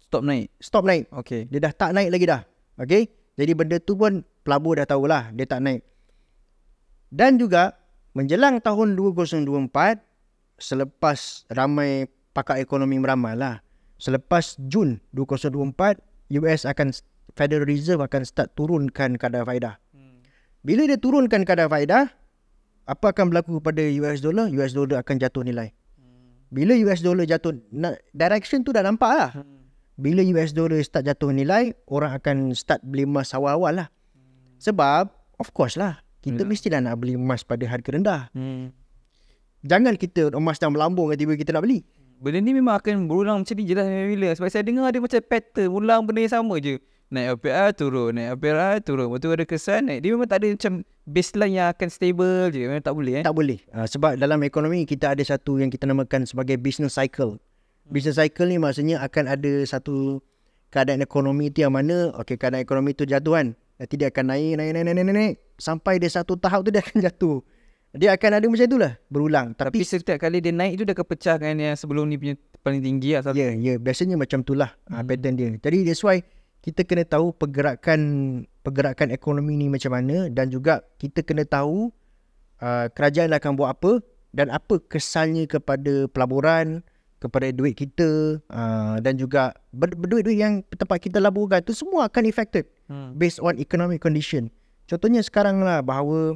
Stop naik. Stop naik. Okey. Dia dah tak naik lagi dah. Okay? Jadi benda tu pun pelabur dah tahulah dia tak naik. Dan juga menjelang tahun 2024 selepas ramai pakar ekonomi meramal lah Selepas Jun 2024 US akan Federal Reserve akan start turunkan kadar faedah. Hmm. Bila dia turunkan kadar faedah, apa akan berlaku pada US dollar? US dollar akan jatuh nilai. Hmm. Bila US dollar jatuh, direction tu dah nampak lah. Hmm bila US dollar start jatuh nilai, orang akan start beli emas awal-awal lah. Sebab, of course lah, kita yeah. Hmm. mestilah nak beli emas pada harga rendah. Hmm. Jangan kita emas dalam melambung ke tiba-tiba kita nak beli. Benda ni memang akan berulang macam ni jelas bila. Sebab saya dengar ada macam pattern, ulang benda yang sama je. Naik LPR turun, naik LPR turun. waktu ada kesan, naik. dia memang tak ada macam baseline yang akan stable je. Memang tak boleh eh. Tak boleh. Uh, sebab dalam ekonomi kita ada satu yang kita namakan sebagai business cycle. Business cycle ni maksudnya akan ada satu keadaan ekonomi tu yang mana okay keadaan ekonomi tu jatuh kan. Nanti dia akan naik, naik, naik, naik, naik, naik. Sampai dia satu tahap tu dia akan jatuh. Dia akan ada macam itulah berulang. Tapi, Tapi setiap kali dia naik tu dia akan pecah kan yang sebelum ni punya paling tinggi lah. Ya, yeah, Yeah, biasanya macam itulah ah, hmm. uh, pattern dia. Jadi that's why kita kena tahu pergerakan pergerakan ekonomi ni macam mana dan juga kita kena tahu uh, kerajaan akan buat apa dan apa kesannya kepada pelaburan, kepada duit kita uh, dan juga duit-duit yang tempat kita laburkan itu semua akan affected hmm. based on economic condition. Contohnya sekaranglah bahawa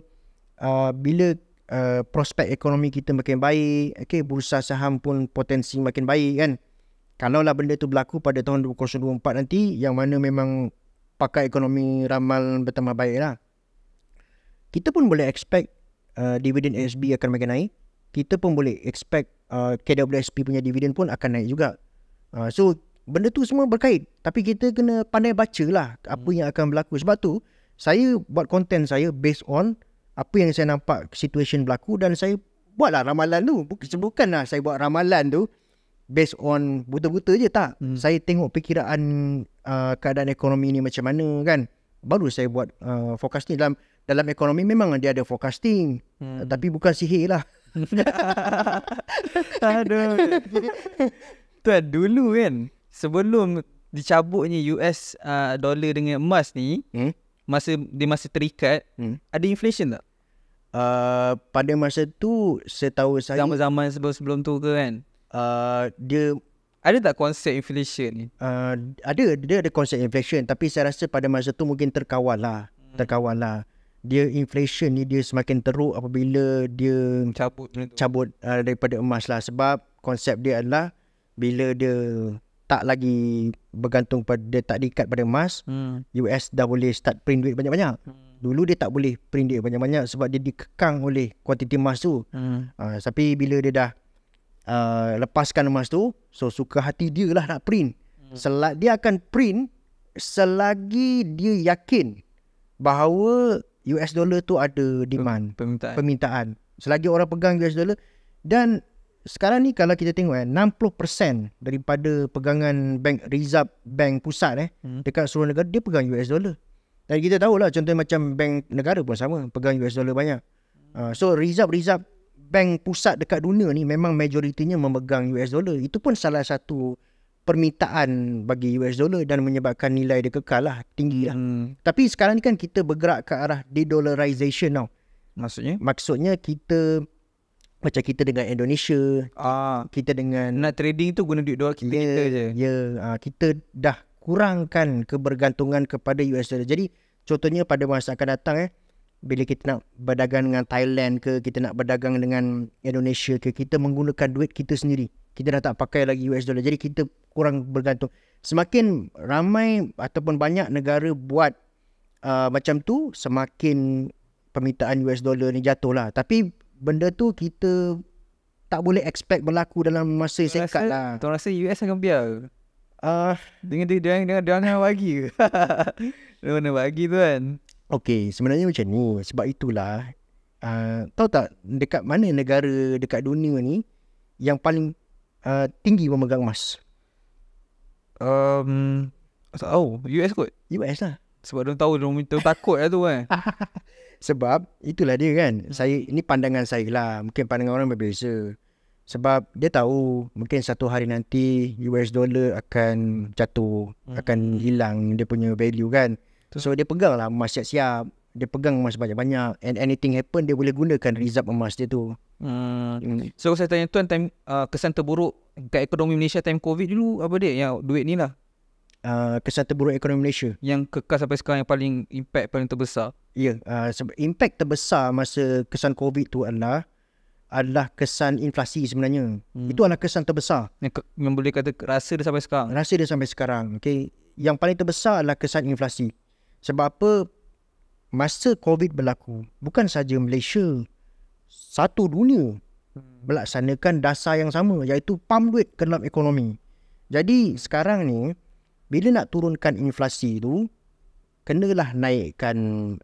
uh, bila uh, prospek ekonomi kita makin baik, okay, bursa saham pun potensi makin baik kan. Kalau lah benda itu berlaku pada tahun 2024 nanti yang mana memang pakar ekonomi ramal bertambah baik lah. Kita pun boleh expect uh, dividend ASB akan makin naik kita pun boleh expect uh, KWSP punya dividen pun akan naik juga. Uh, so benda tu semua berkait tapi kita kena pandai baca lah apa hmm. yang akan berlaku. Sebab tu saya buat konten saya based on apa yang saya nampak situation berlaku dan saya buatlah ramalan tu. Hmm. Bukanlah saya buat ramalan tu based on buta-buta je tak. Hmm. Saya tengok perkiraan uh, keadaan ekonomi ni macam mana kan. Baru saya buat uh, forecasting dalam dalam ekonomi memang dia ada forecasting hmm. tapi bukan sihir lah. Aduh. Tuan, dulu kan sebelum dicabutnya US uh, dollar dengan emas ni, hmm? masa di masih terikat, hmm? ada inflation tak? Uh, pada masa tu setahu saya zaman-zaman sebelum-sebelum tu ke kan uh, dia ada tak konsep inflation ni? Uh, ada dia ada konsep inflation tapi saya rasa pada masa tu mungkin terkawal lah, hmm. terkawal lah dia inflation ni dia semakin teruk apabila dia cabut cabut uh, daripada emas lah sebab konsep dia adalah bila dia tak lagi bergantung pada dia tak diikat pada emas hmm. US dah boleh start print duit banyak-banyak hmm. dulu dia tak boleh print duit banyak-banyak sebab dia dikekang oleh kuantiti emas tu hmm. uh, tapi bila dia dah uh, lepaskan emas tu so suka hati dia lah nak print hmm. selagi dia akan print selagi dia yakin bahawa US dollar tu ada demand permintaan. permintaan selagi orang pegang US dollar dan sekarang ni kalau kita tengok eh 60% daripada pegangan bank reserve bank pusat eh hmm. dekat seluruh negara dia pegang US dollar dan kita tahu lah contoh macam bank negara pun sama pegang US dollar banyak uh, so reserve reserve bank pusat dekat dunia ni memang majoritinya memegang US dollar itu pun salah satu permintaan bagi US dollar dan menyebabkan nilai dia kekal lah, tinggi lah. Hmm. Tapi sekarang ni kan kita bergerak ke arah de-dollarization tau. Maksudnya? Maksudnya kita, macam kita dengan Indonesia, ah, kita dengan... Nak trading tu guna duit dolar kita, yeah, kita je. Ya, yeah, uh, kita dah kurangkan kebergantungan kepada US dollar. Jadi contohnya pada masa akan datang eh, bila kita nak berdagang dengan Thailand ke, kita nak berdagang dengan Indonesia ke, kita menggunakan duit kita sendiri. Kita dah tak pakai lagi US dollar. Jadi kita kurang bergantung. Semakin ramai ataupun banyak negara buat uh, macam tu, semakin permintaan US dollar ni jatuh lah. Tapi benda tu kita tak boleh expect berlaku dalam masa tuan singkat rasa, lah. Tuan rasa US akan biar Uh, dengan dia dengan dengan dia nak bagi ke? mana bagi tu kan? Okay, sebenarnya macam ni. Sebab itulah, uh, tahu tak dekat mana negara dekat dunia ni yang paling uh, tinggi memegang emas? Um, oh, US kot? US lah. Sebab dia tahu dia minta takut lah tu kan. Sebab itulah dia kan. Saya Ini pandangan saya lah. Mungkin pandangan orang berbeza. Sebab dia tahu mungkin satu hari nanti US dollar akan jatuh. Hmm. Akan hilang dia punya value kan. So, so dia pegang lah emas siap dia pegang emas banyak-banyak and anything happen dia boleh gunakan reserve emas dia tu. Hmm. hmm. So saya tanya tuan time uh, kesan terburuk dekat ekonomi Malaysia time Covid dulu apa dia yang duit ni lah. Uh, kesan terburuk ekonomi Malaysia yang kekal sampai sekarang yang paling impact paling terbesar. Ya, yeah, uh, impact terbesar masa kesan Covid tu adalah adalah kesan inflasi sebenarnya. Hmm. Itu adalah kesan terbesar. Yang, ke, yang boleh kata rasa dia sampai sekarang. Rasa dia sampai sekarang. Okay. Yang paling terbesar adalah kesan inflasi. Sebab apa masa COVID berlaku, bukan saja Malaysia, satu dunia melaksanakan dasar yang sama iaitu pam duit ke dalam ekonomi. Jadi sekarang ni, bila nak turunkan inflasi tu, kenalah naikkan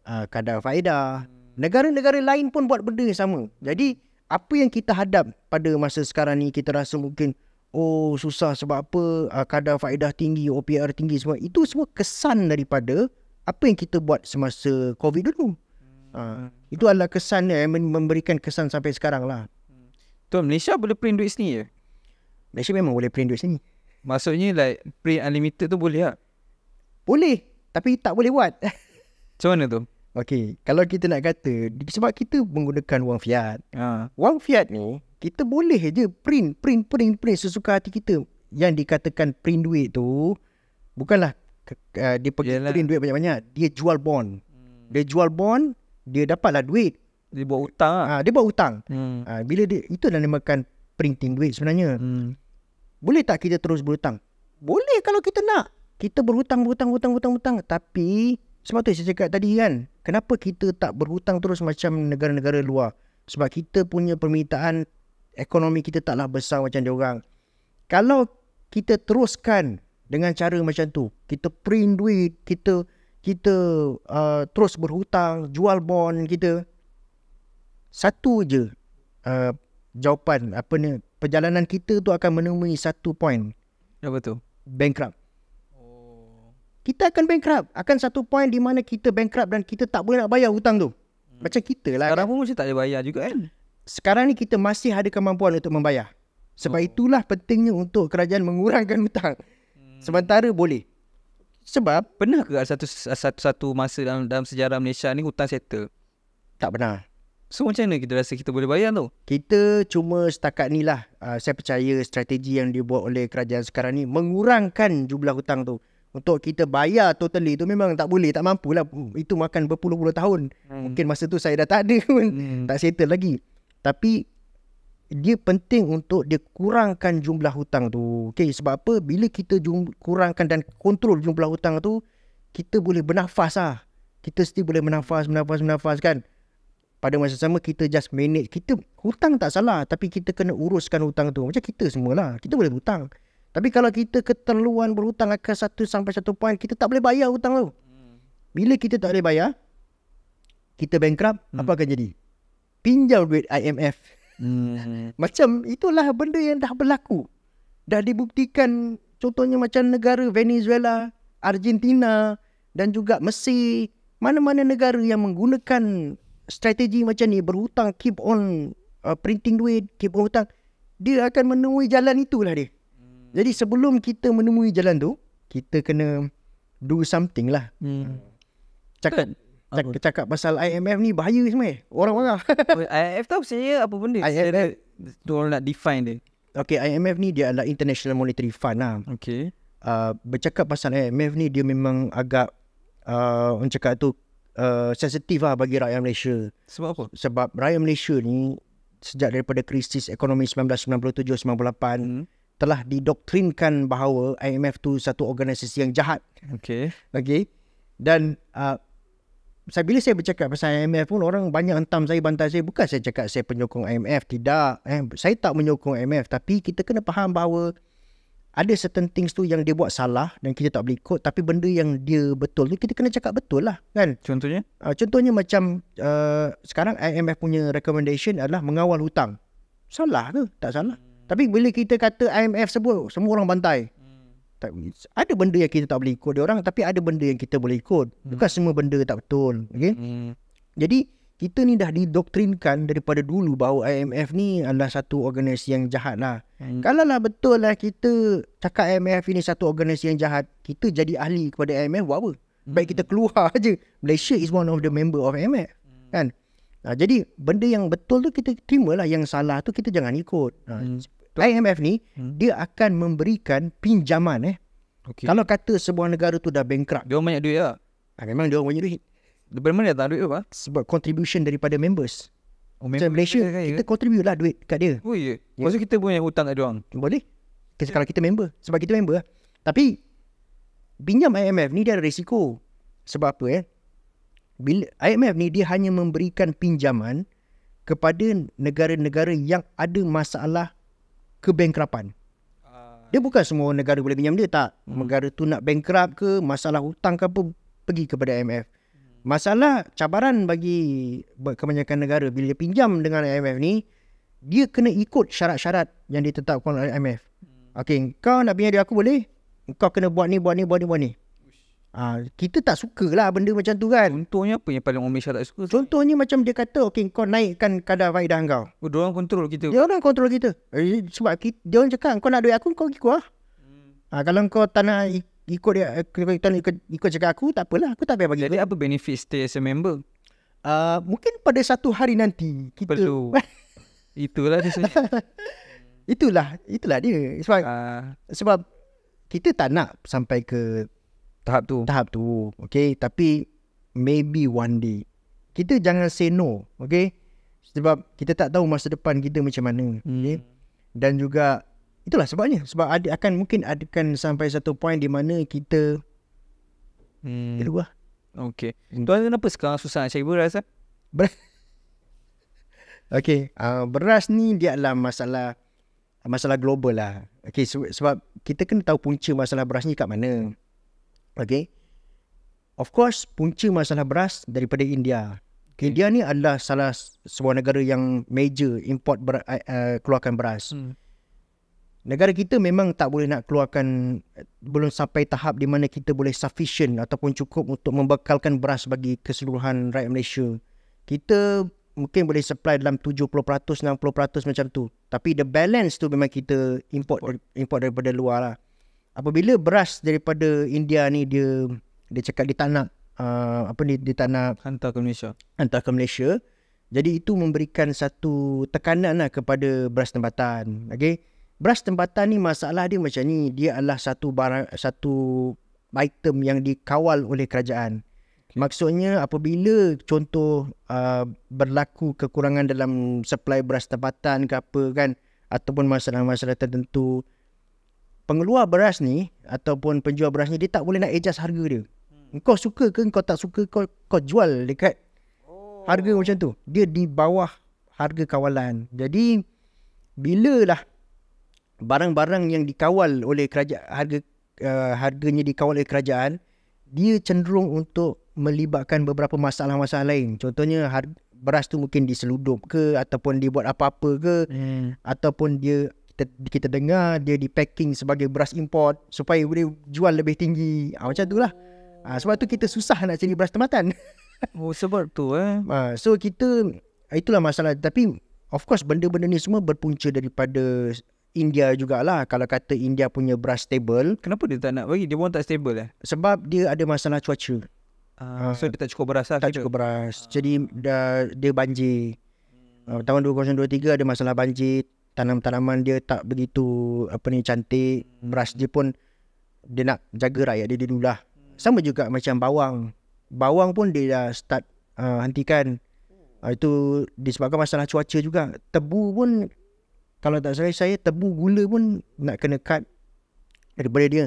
uh, kadar faedah. Negara-negara lain pun buat benda yang sama. Jadi apa yang kita hadap pada masa sekarang ni, kita rasa mungkin oh susah sebab apa uh, kadar faedah tinggi, OPR tinggi semua. Itu semua kesan daripada apa yang kita buat semasa COVID dulu. Hmm. Ha, itu adalah kesan yang memberikan kesan sampai sekarang lah. Hmm. Tuan, Malaysia boleh print duit sini je? Malaysia memang boleh print duit sini. Maksudnya like print unlimited tu boleh tak? Boleh. Tapi tak boleh buat. Macam mana tu? Okay. Kalau kita nak kata, sebab kita menggunakan wang fiat. Ha. Wang fiat ni, kita boleh je print, print, print, print sesuka hati kita. Yang dikatakan print duit tu, bukanlah uh, dia pergi Yalah. train duit banyak-banyak dia jual bond hmm. dia jual bond dia dapatlah duit dia buat hutang lah. ah uh, dia buat hutang hmm. uh, bila dia itu dah namakan printing duit sebenarnya hmm. boleh tak kita terus berhutang boleh kalau kita nak kita berhutang berhutang hutang hutang hutang tapi sebab tu saya cakap tadi kan kenapa kita tak berhutang terus macam negara-negara luar sebab kita punya permintaan ekonomi kita taklah besar macam dia orang kalau kita teruskan dengan cara macam tu kita print duit kita kita uh, terus berhutang jual bond kita satu je uh, jawapan apa ni perjalanan kita tu akan menemui satu point apa ya, tu bankrupt oh. kita akan bankrupt akan satu point di mana kita bankrupt dan kita tak boleh nak bayar hutang tu hmm. macam kita lah sekarang kan. pun masih tak boleh bayar juga kan sekarang ni kita masih ada kemampuan untuk membayar sebab oh. itulah pentingnya untuk kerajaan mengurangkan hutang Sementara boleh. Sebab pernah ke satu satu satu masa dalam dalam sejarah Malaysia ni hutang settle? Tak pernah. So macam mana kita rasa kita boleh bayar tu? Kita cuma setakat ni lah. Uh, saya percaya strategi yang dibuat oleh kerajaan sekarang ni mengurangkan jumlah hutang tu. Untuk kita bayar totally tu memang tak boleh. Tak mampu lah. Hmm, itu makan berpuluh-puluh tahun. Hmm. Mungkin masa tu saya dah tak ada pun. Hmm. Tak settle lagi. Tapi dia penting untuk dia kurangkan jumlah hutang tu. Okay, sebab apa? Bila kita jum- kurangkan dan kontrol jumlah hutang tu, kita boleh bernafas lah. Kita still boleh bernafas, bernafas, bernafas kan. Pada masa sama kita just manage. Kita hutang tak salah tapi kita kena uruskan hutang tu. Macam kita semualah. Kita boleh hutang. Tapi kalau kita keterluan berhutang ke satu sampai satu poin, kita tak boleh bayar hutang tu. Hmm. Bila kita tak boleh bayar, kita bankrupt, hmm. apa akan jadi? Pinjam duit IMF. Hmm. macam itulah benda yang dah berlaku. Dah dibuktikan contohnya macam negara Venezuela, Argentina dan juga Mesir. Mana-mana negara yang menggunakan strategi macam ni berhutang, keep on uh, printing duit, keep on hutang. Dia akan menemui jalan itulah dia. Hmm. Jadi sebelum kita menemui jalan tu, kita kena do something lah. Hmm. Cakap. Kan? Cakap, cakap pasal IMF ni bahaya sebenarnya. Orang marah. Oh, IMF tu saya apa benda? IMF dia, tu orang nak define dia. Okay, IMF ni dia adalah International Monetary Fund lah. Okay. Uh, bercakap pasal IMF ni dia memang agak uh, cakap tu uh, sensitif lah bagi rakyat Malaysia. Sebab apa? Sebab rakyat Malaysia ni sejak daripada krisis ekonomi 1997-98 hmm. telah didoktrinkan bahawa IMF tu satu organisasi yang jahat. Okay. Okay. Dan uh, saya bila saya bercakap pasal IMF pun orang banyak hentam saya bantai saya bukan saya cakap saya penyokong IMF tidak eh saya tak menyokong IMF tapi kita kena faham bahawa ada certain things tu yang dia buat salah dan kita tak boleh ikut tapi benda yang dia betul tu kita kena cakap betul lah kan contohnya uh, contohnya macam uh, sekarang IMF punya recommendation adalah mengawal hutang salah ke tak salah tapi bila kita kata IMF sebut semua orang bantai tak ada benda yang kita tak boleh ikut dia orang tapi ada benda yang kita boleh ikut hmm. bukan hmm. semua benda tak betul okey hmm. jadi kita ni dah didoktrinkan daripada dulu bahawa IMF ni adalah satu organisasi yang jahat lah. Hmm. Kalau lah betul lah kita cakap IMF ni satu organisasi yang jahat, kita jadi ahli kepada IMF buat apa? Hmm. Baik kita keluar aje. Malaysia is one of the member of IMF. Hmm. Kan? Nah, ha, jadi benda yang betul tu kita terima lah. Yang salah tu kita jangan ikut. Nah, ha, hmm. Betul. IMF ni hmm. dia akan memberikan pinjaman eh. Okay. Kalau kata sebuah negara tu dah bankrupt, dia orang banyak duit lah. Ha, memang dia orang banyak duit. Dari mana datang duit tu? Sebab contribution daripada members. Oh, member so, Malaysia, kaya, kita eh? contribute lah duit kat dia. Oh iya. Yeah. Maksud kita punya hutang kat dia orang. Boleh. Kita, yeah. kita member. Sebab kita member lah. Tapi, pinjam IMF ni dia ada risiko. Sebab apa eh? Bila, IMF ni dia hanya memberikan pinjaman kepada negara-negara yang ada masalah kebankrapan. Ah. Dia bukan semua negara boleh pinjam dia tak. Hmm. Negara tu nak bankrap ke masalah hutang ke apa pergi kepada IMF. Masalah cabaran bagi kebanyakan negara bila dia pinjam dengan IMF ni dia kena ikut syarat-syarat yang ditetapkan oleh IMF. Hmm. Okey, kau nak pinjam dia aku boleh. Kau kena buat ni, buat ni, buat ni, buat ni. Ah kita tak suka lah benda macam tu kan. Contohnya apa yang paling Malaysia tak suka? Contohnya macam dia kata okey kau naikkan kadar faedah kau. Oh, dia orang kontrol kita. Dia orang kontrol kita. Eh, sebab kita, dia orang cakap kau nak duit aku kau ikut hmm. ah. Hmm. Uh, kalau kau tak nak ikut dia eh, kau tak ikut, ikut cakap aku tak apalah aku tak payah bagi. Jadi apa benefit stay as a member? Uh, mungkin pada satu hari nanti kita perlu. itulah dia. sebenarnya. itulah, itulah dia. Sebab uh. sebab kita tak nak sampai ke tahap tu. Tahap tu. Okay. Tapi maybe one day. Kita jangan say no. Okay. Sebab kita tak tahu masa depan kita macam mana. Hmm. Okay. Dan juga itulah sebabnya. Sebab ada, akan mungkin adakan sampai satu point di mana kita hmm. Ya, lah. Okay. Hmm. Tuan kenapa sekarang susah nak cari beras? Eh? Beras. Okay. Uh, beras ni dia adalah masalah masalah global lah. Okay, sebab kita kena tahu punca masalah beras ni kat mana. Okay. Of course, punca masalah beras daripada India. Okay. India ni adalah salah sebuah negara yang major import ber, uh, eh, eh, keluarkan beras. Hmm. Negara kita memang tak boleh nak keluarkan, belum sampai tahap di mana kita boleh sufficient ataupun cukup untuk membekalkan beras bagi keseluruhan rakyat Malaysia. Kita mungkin boleh supply dalam 70%, 60% macam tu. Tapi the balance tu memang kita import import daripada luar lah apabila beras daripada India ni dia dia cakap dia tak nak uh, apa ni dia tak nak hantar ke Malaysia. Hantar ke Malaysia. Jadi itu memberikan satu tekanan lah kepada beras tempatan. Okey. Beras tempatan ni masalah dia macam ni, dia adalah satu barang satu item yang dikawal oleh kerajaan. Okay. Maksudnya apabila contoh uh, berlaku kekurangan dalam supply beras tempatan ke apa kan ataupun masalah-masalah tertentu pengeluar beras ni ataupun penjual beras ni dia tak boleh nak adjust harga dia. Hmm. Kau suka ke kau tak suka kau kau jual dekat oh. harga macam tu. Dia di bawah harga kawalan. Jadi bila lah barang-barang yang dikawal oleh kerajaan harga uh, harganya dikawal oleh kerajaan dia cenderung untuk melibatkan beberapa masalah-masalah lain. Contohnya harga beras tu mungkin diseludup ke ataupun dibuat apa-apa ke hmm. ataupun dia kita, kita dengar dia di packing sebagai beras import supaya boleh jual lebih tinggi. Ha, macam itulah. Ha, ah, sebab tu kita susah nak cari beras tempatan. oh sebab tu eh. Ha, so kita itulah masalah tapi of course benda-benda ni semua berpunca daripada India jugalah kalau kata India punya beras stable. Kenapa dia tak nak bagi? Dia pun tak stable eh? Sebab dia ada masalah cuaca. Uh, ha, so dia tak cukup beras lah. Tak kira. cukup beras. Uh. Jadi dia, dia banjir. Uh, tahun 2023 ada masalah banjir tanam-tanaman dia tak begitu apa ni cantik hmm. beras dia pun dia nak jaga rakyat dia dulu lah. sama juga macam bawang bawang pun dia dah start uh, hentikan uh, itu disebabkan masalah cuaca juga tebu pun kalau tak salah saya tebu gula pun nak kena cut daripada dia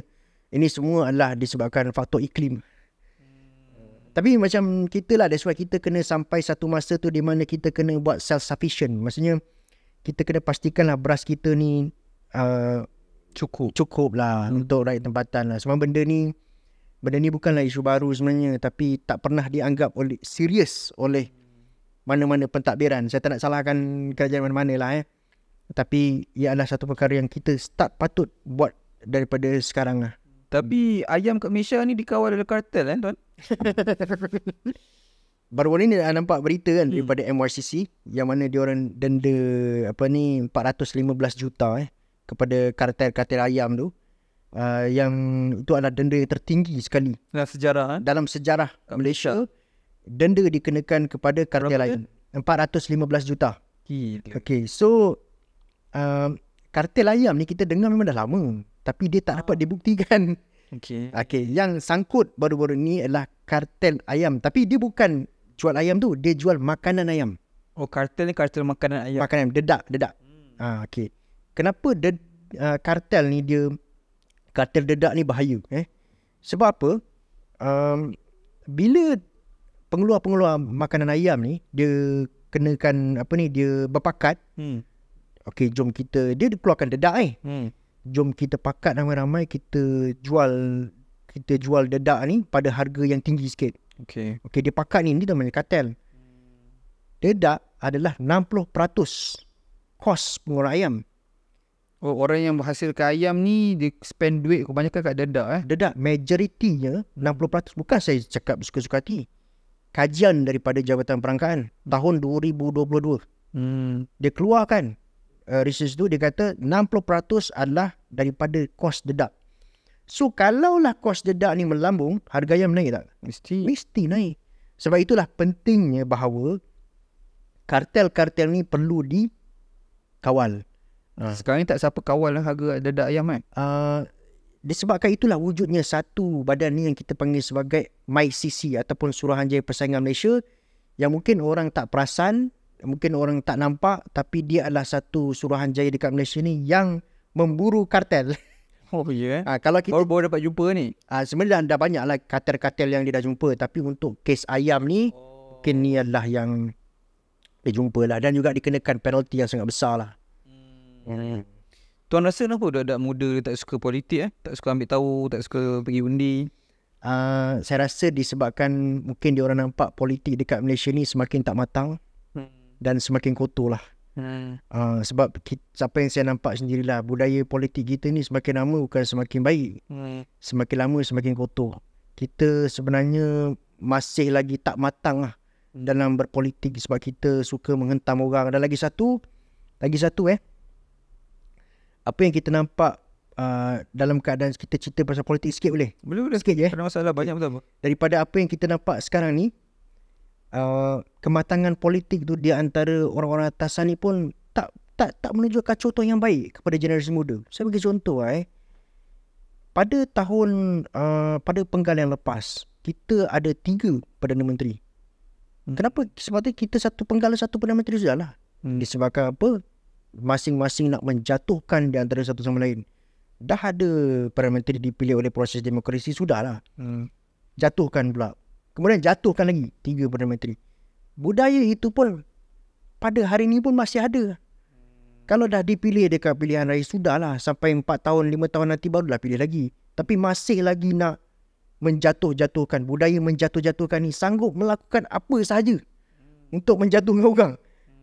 ini semua adalah disebabkan faktor iklim hmm. tapi macam kita lah that's why kita kena sampai satu masa tu di mana kita kena buat self sufficient maksudnya kita kena pastikan lah beras kita ni uh, cukup cukup lah hmm. untuk rakyat tempatan lah. Sebab benda ni benda ni bukanlah isu baru sebenarnya tapi tak pernah dianggap oleh serius oleh mana-mana pentadbiran. Saya tak nak salahkan kerajaan mana-mana lah eh. Tapi ia adalah satu perkara yang kita start patut buat daripada sekarang lah. Tapi ayam kat Malaysia ni dikawal oleh kartel eh tuan. baru-baru ni dah nampak berita kan hmm. daripada MYCC yang mana dia orang denda apa ni 415 juta eh kepada kartel-kartel ayam tu uh, yang itu adalah denda yang tertinggi sekali dalam sejarah eh? dalam sejarah Kat Malaysia denda dikenakan kepada kartel Berapa? ayam 415 juta gitu okey so uh, um, kartel ayam ni kita dengar memang dah lama tapi dia tak dapat ah. dibuktikan okay okay yang sangkut baru-baru ni adalah kartel ayam tapi dia bukan jual ayam tu dia jual makanan ayam. Oh kartel ni kartel makanan ayam. Makanan ayam. dedak dedak. Hmm. Ah okey. Kenapa de, uh, kartel ni dia kartel dedak ni bahaya eh? Sebab apa? Um, bila pengeluar-pengeluar makanan ayam ni dia kenakan apa ni dia berpakat. Hmm. Okey jom kita dia keluarkan dedak eh. Hmm. Jom kita pakat ramai-ramai kita jual kita jual dedak ni pada harga yang tinggi sikit. Okay. Okay, dia pakat ni, dia namanya katel. Dedak adalah 60% kos pengurus ayam. Oh, orang yang menghasilkan ayam ni, dia spend duit kebanyakan kat dedak eh? Dedak, majoritinya 60%. Bukan saya cakap suka-suka hati. Kajian daripada Jabatan Perangkaan tahun 2022. Hmm. Dia keluarkan uh, research tu, dia kata 60% adalah daripada kos dedak. So lah kos dedak ni melambung, harga ayam naik tak? Mesti. Mesti naik. Sebab itulah pentingnya bahawa kartel-kartel ni perlu dikawal. Ha. Sekarang ni tak siapa kawal lah harga dedak ayam kan? Uh, disebabkan itulah wujudnya satu badan ni yang kita panggil sebagai MyCC ataupun Suruhanjaya Persaingan Malaysia yang mungkin orang tak perasan, mungkin orang tak nampak tapi dia adalah satu suruhanjaya dekat Malaysia ni yang memburu kartel. Oh ya. Yeah. Ha, kalau kita baru, baru dapat jumpa ni. ha, ah, sebenarnya dah, dah banyaklah katil-katil yang dia dah jumpa tapi untuk kes ayam ni oh. mungkin ni adalah yang dia jumpa lah dan juga dikenakan penalti yang sangat besar lah. Hmm. hmm. Tuan rasa kenapa budak-budak muda dia tak suka politik eh? Tak suka ambil tahu, tak suka pergi undi? Uh, saya rasa disebabkan mungkin diorang nampak politik dekat Malaysia ni semakin tak matang hmm. dan semakin kotor lah. Hmm. Uh, sebab siapa yang saya nampak sendirilah budaya politik kita ni semakin lama bukan semakin baik. Hmm. Semakin lama semakin kotor. Kita sebenarnya masih lagi tak matang lah dalam berpolitik sebab kita suka menghentam orang. Dan lagi satu, lagi satu eh. Apa yang kita nampak uh, dalam keadaan kita cerita pasal politik sikit boleh? Boleh, boleh. Sikit je eh. Tak ada masalah, banyak betul. Daripada apa yang kita nampak sekarang ni, Uh, kematangan politik tu di antara orang-orang atasan ni pun tak tak tak menunjukkan contoh yang baik kepada generasi muda. Saya bagi contoh eh. Pada tahun uh, pada penggal yang lepas, kita ada tiga Perdana Menteri. Hmm. Kenapa? Sebab kita satu penggal satu Perdana Menteri sudahlah. Hmm. Disebabkan apa? Masing-masing nak menjatuhkan di antara satu sama lain. Dah ada Perdana Menteri dipilih oleh proses demokrasi sudahlah. Hmm. Jatuhkan pula Kemudian jatuhkan lagi tiga Perdana Menteri. Budaya itu pun pada hari ini pun masih ada. Kalau dah dipilih dekat pilihan raya, sudah lah Sampai empat tahun, lima tahun nanti baru barulah pilih lagi. Tapi masih lagi nak menjatuh-jatuhkan. Budaya menjatuh-jatuhkan ni sanggup melakukan apa sahaja untuk menjatuhkan orang.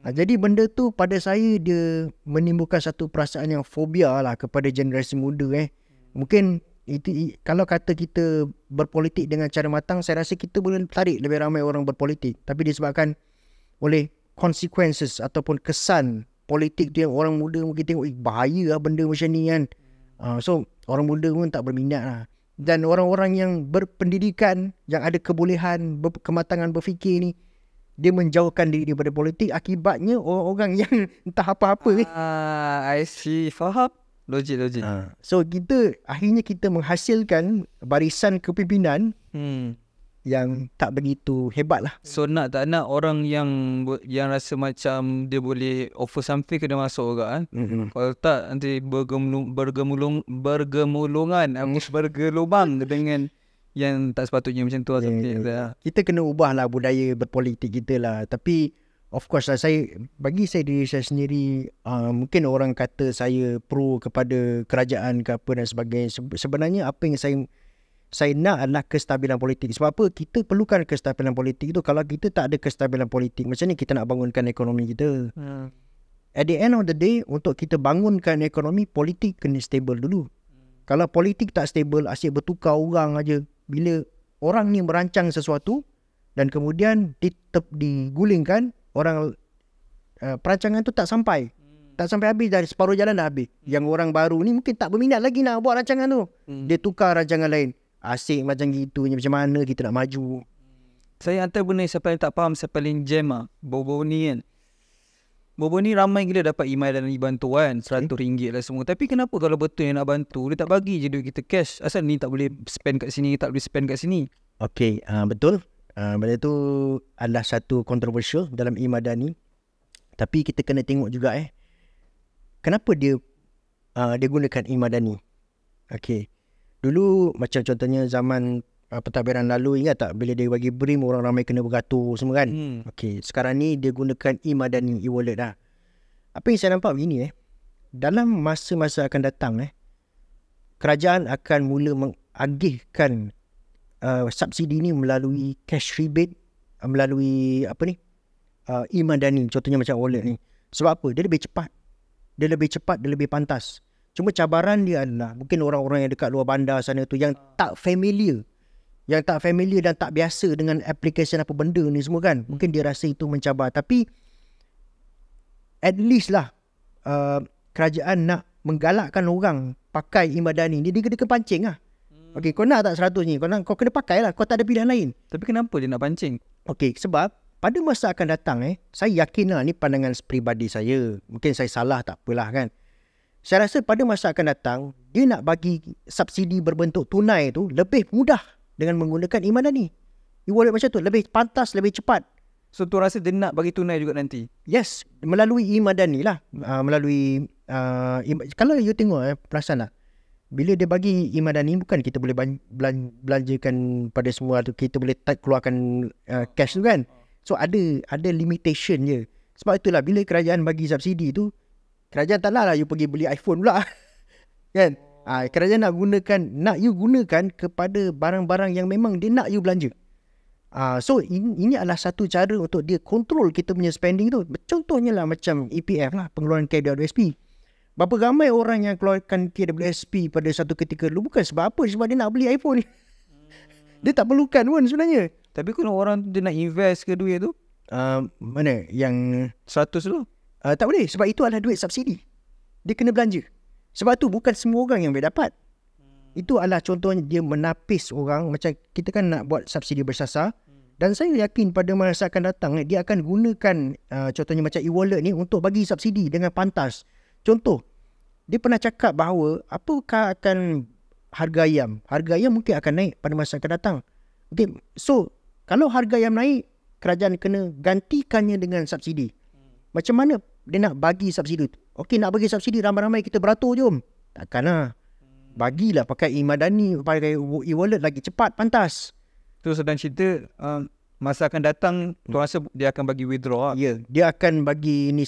Ha, jadi benda tu pada saya dia menimbulkan satu perasaan yang fobia lah kepada generasi muda eh. Mungkin itu kalau kata kita berpolitik dengan cara matang saya rasa kita boleh tarik lebih ramai orang berpolitik tapi disebabkan oleh consequences ataupun kesan politik tu yang orang muda mungkin tengok eh, bahaya lah benda macam ni kan uh, so orang muda pun tak berminat lah dan orang-orang yang berpendidikan yang ada kebolehan ber- kematangan berfikir ni dia menjauhkan diri daripada politik akibatnya orang-orang yang entah apa-apa ni. Ah, I see. Faham? Logik logik. Uh, so kita akhirnya kita menghasilkan barisan kepimpinan hmm. yang tak begitu hebat lah. So nak tak nak orang yang yang rasa macam dia boleh offer something kena masuk juga. Eh? Mm-hmm. Kalau tak nanti bergemulung, bergemulung, bergemulungan, mm. bergelubang dengan yang tak sepatutnya macam tu. Yeah, yeah. Ya, ya. ya. Kita kena ubahlah budaya berpolitik kita lah. Tapi Of course lah saya bagi saya diri saya sendiri uh, mungkin orang kata saya pro kepada kerajaan ke apa dan sebagainya sebenarnya apa yang saya saya nak adalah kestabilan politik. Sebab apa? Kita perlukan kestabilan politik itu. Kalau kita tak ada kestabilan politik, macam ni kita nak bangunkan ekonomi kita. Hmm. At the end of the day, untuk kita bangunkan ekonomi, politik kena stable dulu. Kalau politik tak stable, asyik bertukar orang aja. Bila orang ni merancang sesuatu dan kemudian ditep digulingkan, orang uh, perancangan tu tak sampai. Hmm. Tak sampai habis dari separuh jalan dah habis. Hmm. Yang orang baru ni mungkin tak berminat lagi nak buat rancangan tu. Hmm. Dia tukar rancangan lain. Asyik macam gitu macam mana kita nak maju. Saya antara benda siapa yang tak faham siapa yang jam lah. Bobo ni kan. Bobo ni ramai gila dapat email dan bantuan RM100 okay. lah semua. Tapi kenapa kalau betul yang nak bantu dia tak bagi je duit kita cash. Asal ni tak boleh spend kat sini, tak boleh spend kat sini. Okay, uh, ah, betul. Ah, benda tu adalah satu kontroversial dalam imadani. Tapi kita kena tengok juga eh. Kenapa dia uh, dia gunakan imadani. Okey, Dulu macam contohnya zaman uh, pentadbiran lalu ingat tak? Bila dia bagi brim orang ramai kena beratur semua kan? Hmm. Okay. Sekarang ni dia gunakan imadani ni, e-wallet lah. Apa yang saya nampak begini eh. Dalam masa-masa akan datang eh. Kerajaan akan mula mengagihkan uh, subsidi ni melalui cash rebate uh, melalui apa ni uh, e-madani contohnya macam wallet ni sebab apa dia lebih cepat dia lebih cepat dia lebih pantas cuma cabaran dia adalah mungkin orang-orang yang dekat luar bandar sana tu yang tak familiar yang tak familiar dan tak biasa dengan aplikasi apa benda ni semua kan mungkin dia rasa itu mencabar tapi at least lah uh, kerajaan nak menggalakkan orang pakai e-madani ni dia kena pancing lah Okey, kau nak tak seratus ni? Kau nak kau kena pakai lah. Kau tak ada pilihan lain. Tapi kenapa dia nak pancing? Okey, sebab pada masa akan datang eh, saya yakin lah ni pandangan pribadi saya. Mungkin saya salah tak apalah kan. Saya rasa pada masa akan datang, dia nak bagi subsidi berbentuk tunai tu lebih mudah dengan menggunakan e-money ni. E-wallet macam tu. Lebih pantas, lebih cepat. So, tu rasa dia nak bagi tunai juga nanti? Yes. Melalui e-money lah. Uh, melalui... Uh, e- kalau you tengok eh, perasan lah bila dia bagi imadan ni bukan kita boleh belanjakan pada semua tu kita boleh tak keluarkan uh, cash tu kan so ada ada limitation je sebab itulah bila kerajaan bagi subsidi tu kerajaan tak lah, lah you pergi beli iPhone pula kan ha, kerajaan nak gunakan nak you gunakan kepada barang-barang yang memang dia nak you belanja Ah, uh, so in, ini adalah satu cara untuk dia kontrol kita punya spending tu. Contohnya lah macam EPF lah, pengeluaran KWSP. Uh, Berapa ramai orang yang keluarkan KWSP pada satu ketika dulu bukan sebab apa sebab dia nak beli iPhone. ni. Hmm. dia tak perlukan pun sebenarnya. Tapi kalau orang tu dia nak invest ke duit tu? Uh, mana yang 100 tu? Uh, tak boleh sebab itu adalah duit subsidi. Dia kena belanja. Sebab tu bukan semua orang yang boleh dapat. Hmm. Itu adalah contohnya dia menapis orang macam kita kan nak buat subsidi bersasar. Hmm. Dan saya yakin pada masa akan datang eh, dia akan gunakan uh, contohnya macam e-wallet ni untuk bagi subsidi dengan pantas. Contoh, dia pernah cakap bahawa apakah akan harga ayam? Harga ayam mungkin akan naik pada masa akan datang. Okay. So, kalau harga ayam naik, kerajaan kena gantikannya dengan subsidi. Macam mana dia nak bagi subsidi tu? Okey, nak bagi subsidi ramai-ramai kita beratur jom. Takkanlah. Bagilah pakai e-madani, pakai e-wallet lagi cepat, pantas. Tu sedang cerita, uh, masa akan datang tu rasa dia akan bagi withdraw lah. ya dia akan bagi ni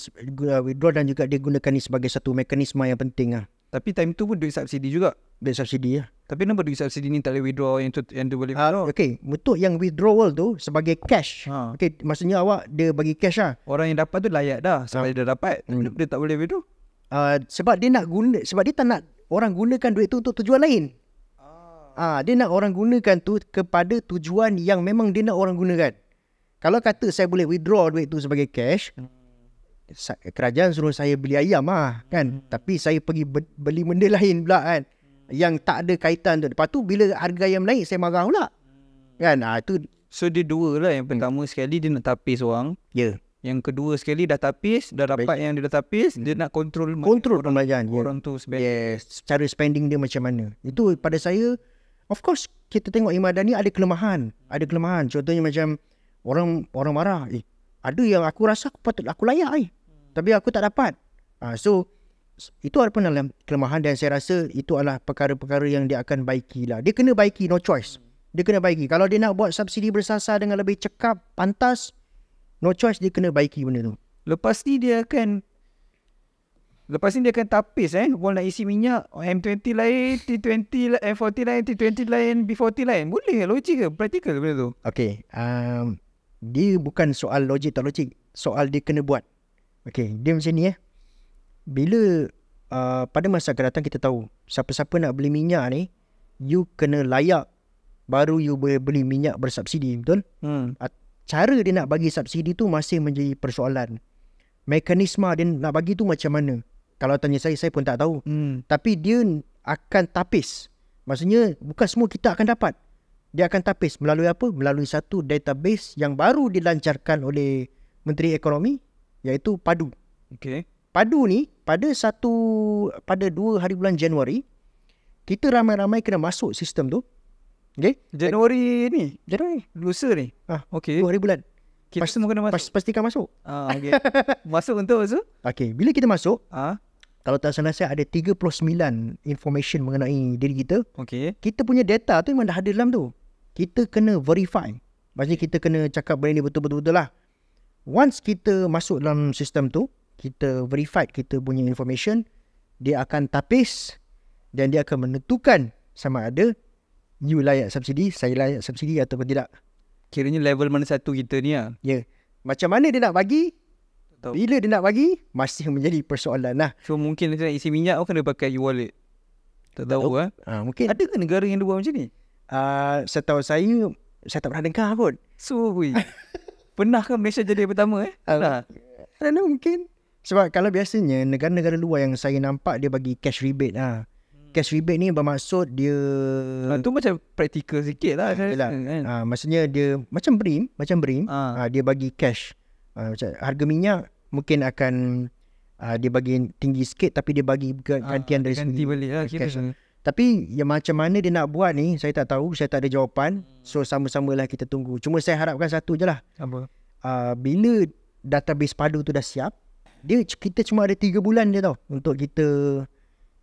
withdraw dan juga dia gunakan ni sebagai satu mekanisme yang penting ah tapi time tu pun duit subsidi juga duit subsidi ya tapi kenapa duit subsidi ni tak boleh withdraw yang tu yang dia boleh ah, withdraw? Ha, okay. Untuk yang withdrawal tu sebagai cash. Ha. Okay. Maksudnya awak dia bagi cash lah. Orang yang dapat tu layak dah. Ah. Sebab ha. dia dapat. Hmm. Dia tak boleh withdraw. Uh, sebab dia nak guna. Sebab dia tak nak orang gunakan duit tu untuk tujuan lain. Ah, dia nak orang gunakan tu kepada tujuan yang memang dia nak orang gunakan. Kalau kata saya boleh withdraw duit tu sebagai cash, kerajaan suruh saya beli ayam ah, kan? Hmm. Tapi saya pergi beli benda lain pula kan yang tak ada kaitan tu. Lepas tu bila harga ayam naik saya marah pula. Kan? Ah ha, tu so dia dua lah yang hmm. pertama hmm. sekali dia nak tapis orang. Ya. Yeah. Yang kedua sekali dah tapis, dah dapat Baik. yang dia dah tapis, hmm. dia nak kontrol kontrol pembelanjaan orang, ya. orang yeah. tu sebenarnya. Yes, cara spending dia macam mana. Itu pada saya Of course kita tengok Imadani ada kelemahan, ada kelemahan. Contohnya macam orang orang marah, eh ada yang aku rasa aku patut aku layak eh. Tapi aku tak dapat. Ah so itu ada pun dalam kelemahan dan saya rasa itu adalah perkara-perkara yang dia akan baiki lah. Dia kena baiki no choice. Dia kena baiki. Kalau dia nak buat subsidi bersasar dengan lebih cekap, pantas no choice dia kena baiki benda tu. Lepas ni dia akan Lepas ni dia akan tapis eh. Wall nak isi minyak. M20 lain, T20, M40 lain, T20 lain, B40 lain. Boleh logik ke? Practical benda tu. Okay. Um, dia bukan soal logik tak logik. Soal dia kena buat. Okay. Dia macam ni eh. Bila uh, pada masa akan datang kita tahu. Siapa-siapa nak beli minyak ni. You kena layak. Baru you boleh beli minyak bersubsidi. Betul? Hmm. Cara dia nak bagi subsidi tu masih menjadi persoalan mekanisme dia nak bagi tu macam mana kalau tanya saya saya pun tak tahu. Hmm. Tapi dia akan tapis. Maksudnya bukan semua kita akan dapat. Dia akan tapis melalui apa? Melalui satu database yang baru dilancarkan oleh Menteri Ekonomi iaitu Padu. Okey. Padu ni pada satu pada dua hari bulan Januari kita ramai-ramai kena masuk sistem tu. Okey. Januari ni. Januari. Lusa ni. Ah, okay. Dua hari bulan kita pasti kena masuk. Pastikan masuk. Ah, okay. masuk untuk masuk. Okey, bila kita masuk, ah. kalau tak salah saya ada 39 information mengenai diri kita. Okey. Kita punya data tu memang dah ada dalam tu. Kita kena verify. Maksudnya kita kena cakap benda ni betul-betul lah. Once kita masuk dalam sistem tu, kita verify kita punya information, dia akan tapis dan dia akan menentukan sama ada you layak subsidi, saya layak subsidi atau tidak. Kiranya level mana satu kita ni lah. Ya. Macam mana dia nak bagi? Tak Bila dia nak bagi? Masih menjadi persoalan lah. So mungkin nak isi minyak pun dia pakai e-wallet. Tak, tahu lah. Ha, mungkin. Ada ke negara yang dia buat macam ni? Uh, setahu saya, saya tak pernah dengar pun. So, pernah ke Malaysia jadi pertama eh? Uh, nah. Ha. I don't mungkin. Sebab kalau biasanya negara-negara luar yang saya nampak dia bagi cash rebate lah cash rebate ni bermaksud dia ha, tu macam practical sikit lah ha, kan? ha, maksudnya dia macam brim macam brim ha. ha, dia bagi cash ha, macam harga minyak mungkin akan ha, dia bagi tinggi sikit tapi dia bagi gantian ha, dari ganti segi balik lah, cash tapi yang macam mana dia nak buat ni saya tak tahu saya tak ada jawapan hmm. so sama-samalah kita tunggu cuma saya harapkan satu je lah apa ha, bila database padu tu dah siap dia kita cuma ada 3 bulan je tau untuk kita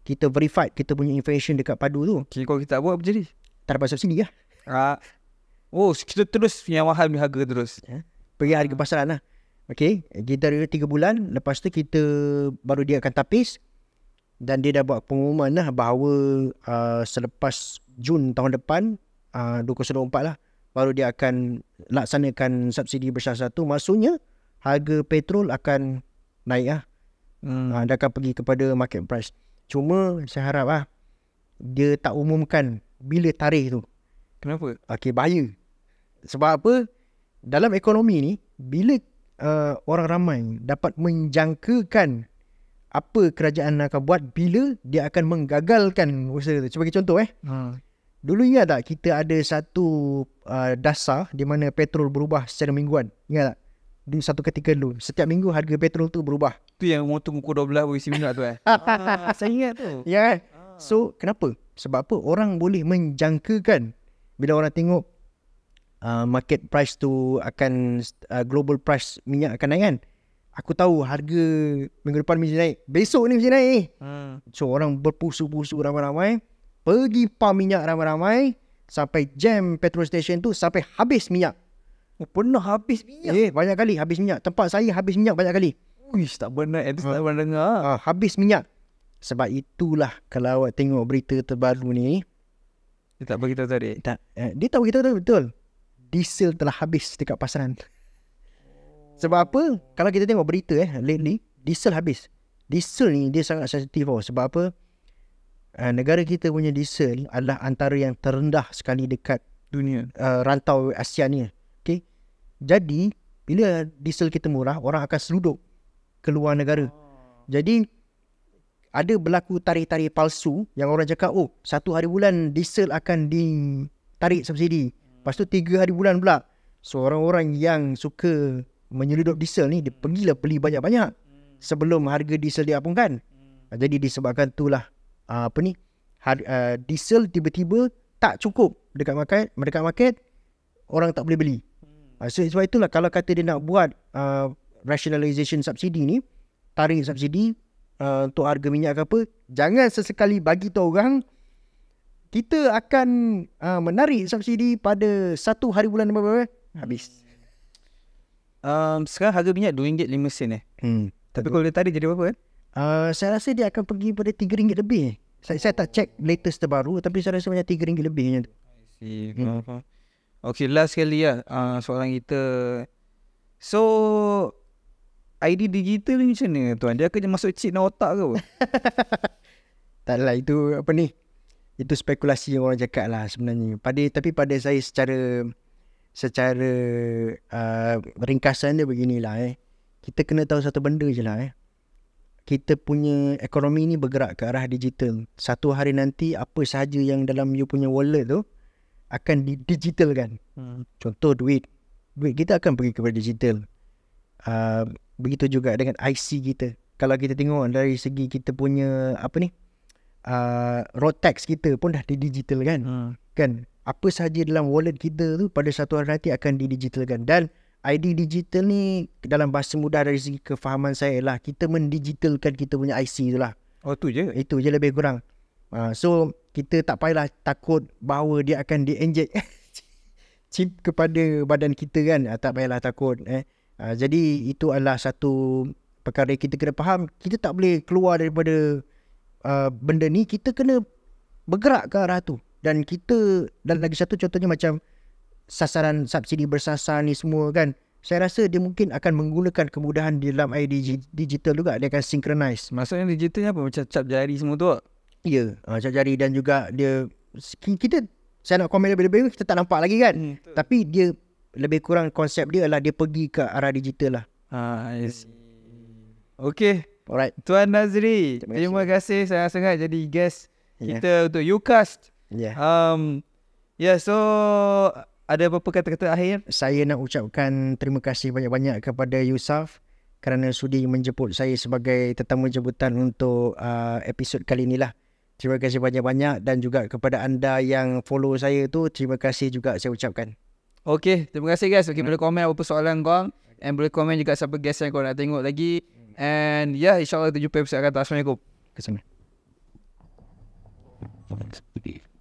kita verify kita punya information dekat padu tu. Okay, kalau kita buat apa jadi? Tak dapat subsidi lah. Uh, oh, kita terus yang mahal punya harga terus. Ya. Pergi harga pasaran lah. Okay, kita ada 3 bulan. Lepas tu kita baru dia akan tapis. Dan dia dah buat pengumuman lah bahawa uh, selepas Jun tahun depan, uh, ah, 2024 lah. Baru dia akan laksanakan subsidi besar satu. Maksudnya, harga petrol akan naik lah. Hmm. Uh, dia akan pergi kepada market price. Cuma saya harap lah Dia tak umumkan Bila tarikh tu Kenapa? Okay bahaya Sebab apa Dalam ekonomi ni Bila uh, orang ramai Dapat menjangkakan Apa kerajaan nak buat Bila dia akan menggagalkan usaha tu Sebagai contoh eh hmm. Dulu ingat tak Kita ada satu uh, dasar Di mana petrol berubah secara mingguan Ingat tak? di satu ketika dulu setiap minggu harga petrol tu berubah tu yang motor pukul 12 bagi si minat tu eh ah, ha, ha, ha. saya ingat tu ya yeah. so kenapa sebab apa orang boleh menjangkakan bila orang tengok uh, market price tu akan uh, global price minyak akan naik kan aku tahu harga minggu depan mesti naik besok ni mesti naik eh. hmm. so orang berpusu-pusu ramai-ramai pergi pam minyak ramai-ramai sampai jam petrol station tu sampai habis minyak Oh, pernah habis minyak? Eh, banyak kali habis minyak. Tempat saya habis minyak banyak kali. Wish, tak pernah. Itu tak ha. pernah dengar. Ha, habis minyak. Sebab itulah kalau awak tengok berita terbaru ni. Dia tak beritahu tadi? Tak. Eh, dia tak beritahu tadi, betul. Diesel telah habis dekat pasaran. Sebab apa? Kalau kita tengok berita eh, lately, diesel habis. Diesel ni dia sangat sensitif oh. Sebab apa? Uh, negara kita punya diesel adalah antara yang terendah sekali dekat dunia uh, rantau Asia ni. Jadi bila diesel kita murah, orang akan seludup keluar negara. Jadi ada berlaku tarik-tarik palsu yang orang cakap, oh satu hari bulan diesel akan ditarik subsidi. Lepas tu tiga hari bulan pula. So orang-orang yang suka menyeludup diesel ni, dia pergilah beli banyak-banyak sebelum harga diesel diapungkan. Ah, jadi disebabkan itulah ah, apa ni ah, diesel tiba-tiba tak cukup dekat market, dekat market orang tak boleh beli. Uh, so sebab itulah kalau kata dia nak buat uh, ah, rationalization subsidi ni, tarik subsidi uh, untuk harga minyak ke apa, jangan sesekali bagi tahu orang kita akan uh, menarik subsidi pada satu hari bulan berapa -apa. Hmm. habis. Um, sekarang harga minyak RM2.05 eh. Hmm. Tapi kalau dia tarik jadi berapa kan? Uh, saya rasa dia akan pergi pada RM3 lebih. Saya, saya tak check latest terbaru tapi saya rasa banyak RM3 lebih macam tu. I Hmm. Uh-huh. Okay last sekali lah uh, Soalan kita So ID digital ni macam mana tuan Dia kena masuk chip dalam otak ke Tak lah itu apa ni Itu spekulasi yang orang cakap lah sebenarnya pada, Tapi pada saya secara Secara uh, Ringkasan dia beginilah eh Kita kena tahu satu benda je lah eh kita punya ekonomi ni bergerak ke arah digital. Satu hari nanti apa sahaja yang dalam you punya wallet tu, akan didigitalkan. Hmm. Contoh duit. Duit kita akan pergi kepada digital. Uh, begitu juga dengan IC kita. Kalau kita tengok dari segi kita punya apa ni? Uh, road tax kita pun dah didigitalkan. Hmm. Kan? Apa sahaja dalam wallet kita tu pada satu hari nanti akan didigitalkan. Dan ID digital ni dalam bahasa mudah dari segi kefahaman saya lah. Kita mendigitalkan kita punya IC tu lah. Oh tu je? Itu je lebih kurang. Uh, so kita tak payahlah takut bahawa dia akan di-inject chip kepada badan kita kan. Uh, tak payahlah takut eh. Uh, jadi itu adalah satu perkara kita kena faham. Kita tak boleh keluar daripada uh, benda ni. Kita kena bergerak ke arah tu. Dan kita dan lagi satu contohnya macam sasaran subsidi bersasar ni semua kan. Saya rasa dia mungkin akan menggunakan kemudahan di dalam ID digital juga. Dia akan synchronize. Maksudnya digital ni apa? Macam cap jari semua tu? Ya, yeah. uh, jari dan juga dia kita saya nak komen lebih-lebih kita tak nampak lagi kan. Hmm, Tapi dia lebih kurang konsep dia adalah dia pergi ke arah digital lah. Ha, yes. Hmm. Okay. Alright. Tuan Nazri, terima, terima kasih. kasih sangat-sangat jadi guest yeah. kita untuk Youcast. Yeah. Um, yeah, so ada apa-apa kata-kata akhir? Saya nak ucapkan terima kasih banyak-banyak kepada Yusaf kerana sudi menjemput saya sebagai tetamu jemputan untuk uh, episod kali inilah. lah. Terima kasih banyak-banyak dan juga kepada anda yang follow saya tu terima kasih juga saya ucapkan. Okey, terima kasih guys. Okey, hmm. boleh komen apa soalan korang and boleh komen juga siapa guest yang kau nak tengok lagi. And yeah, insya-Allah kita jumpa episode akan datang. Assalamualaikum. Assalamualaikum.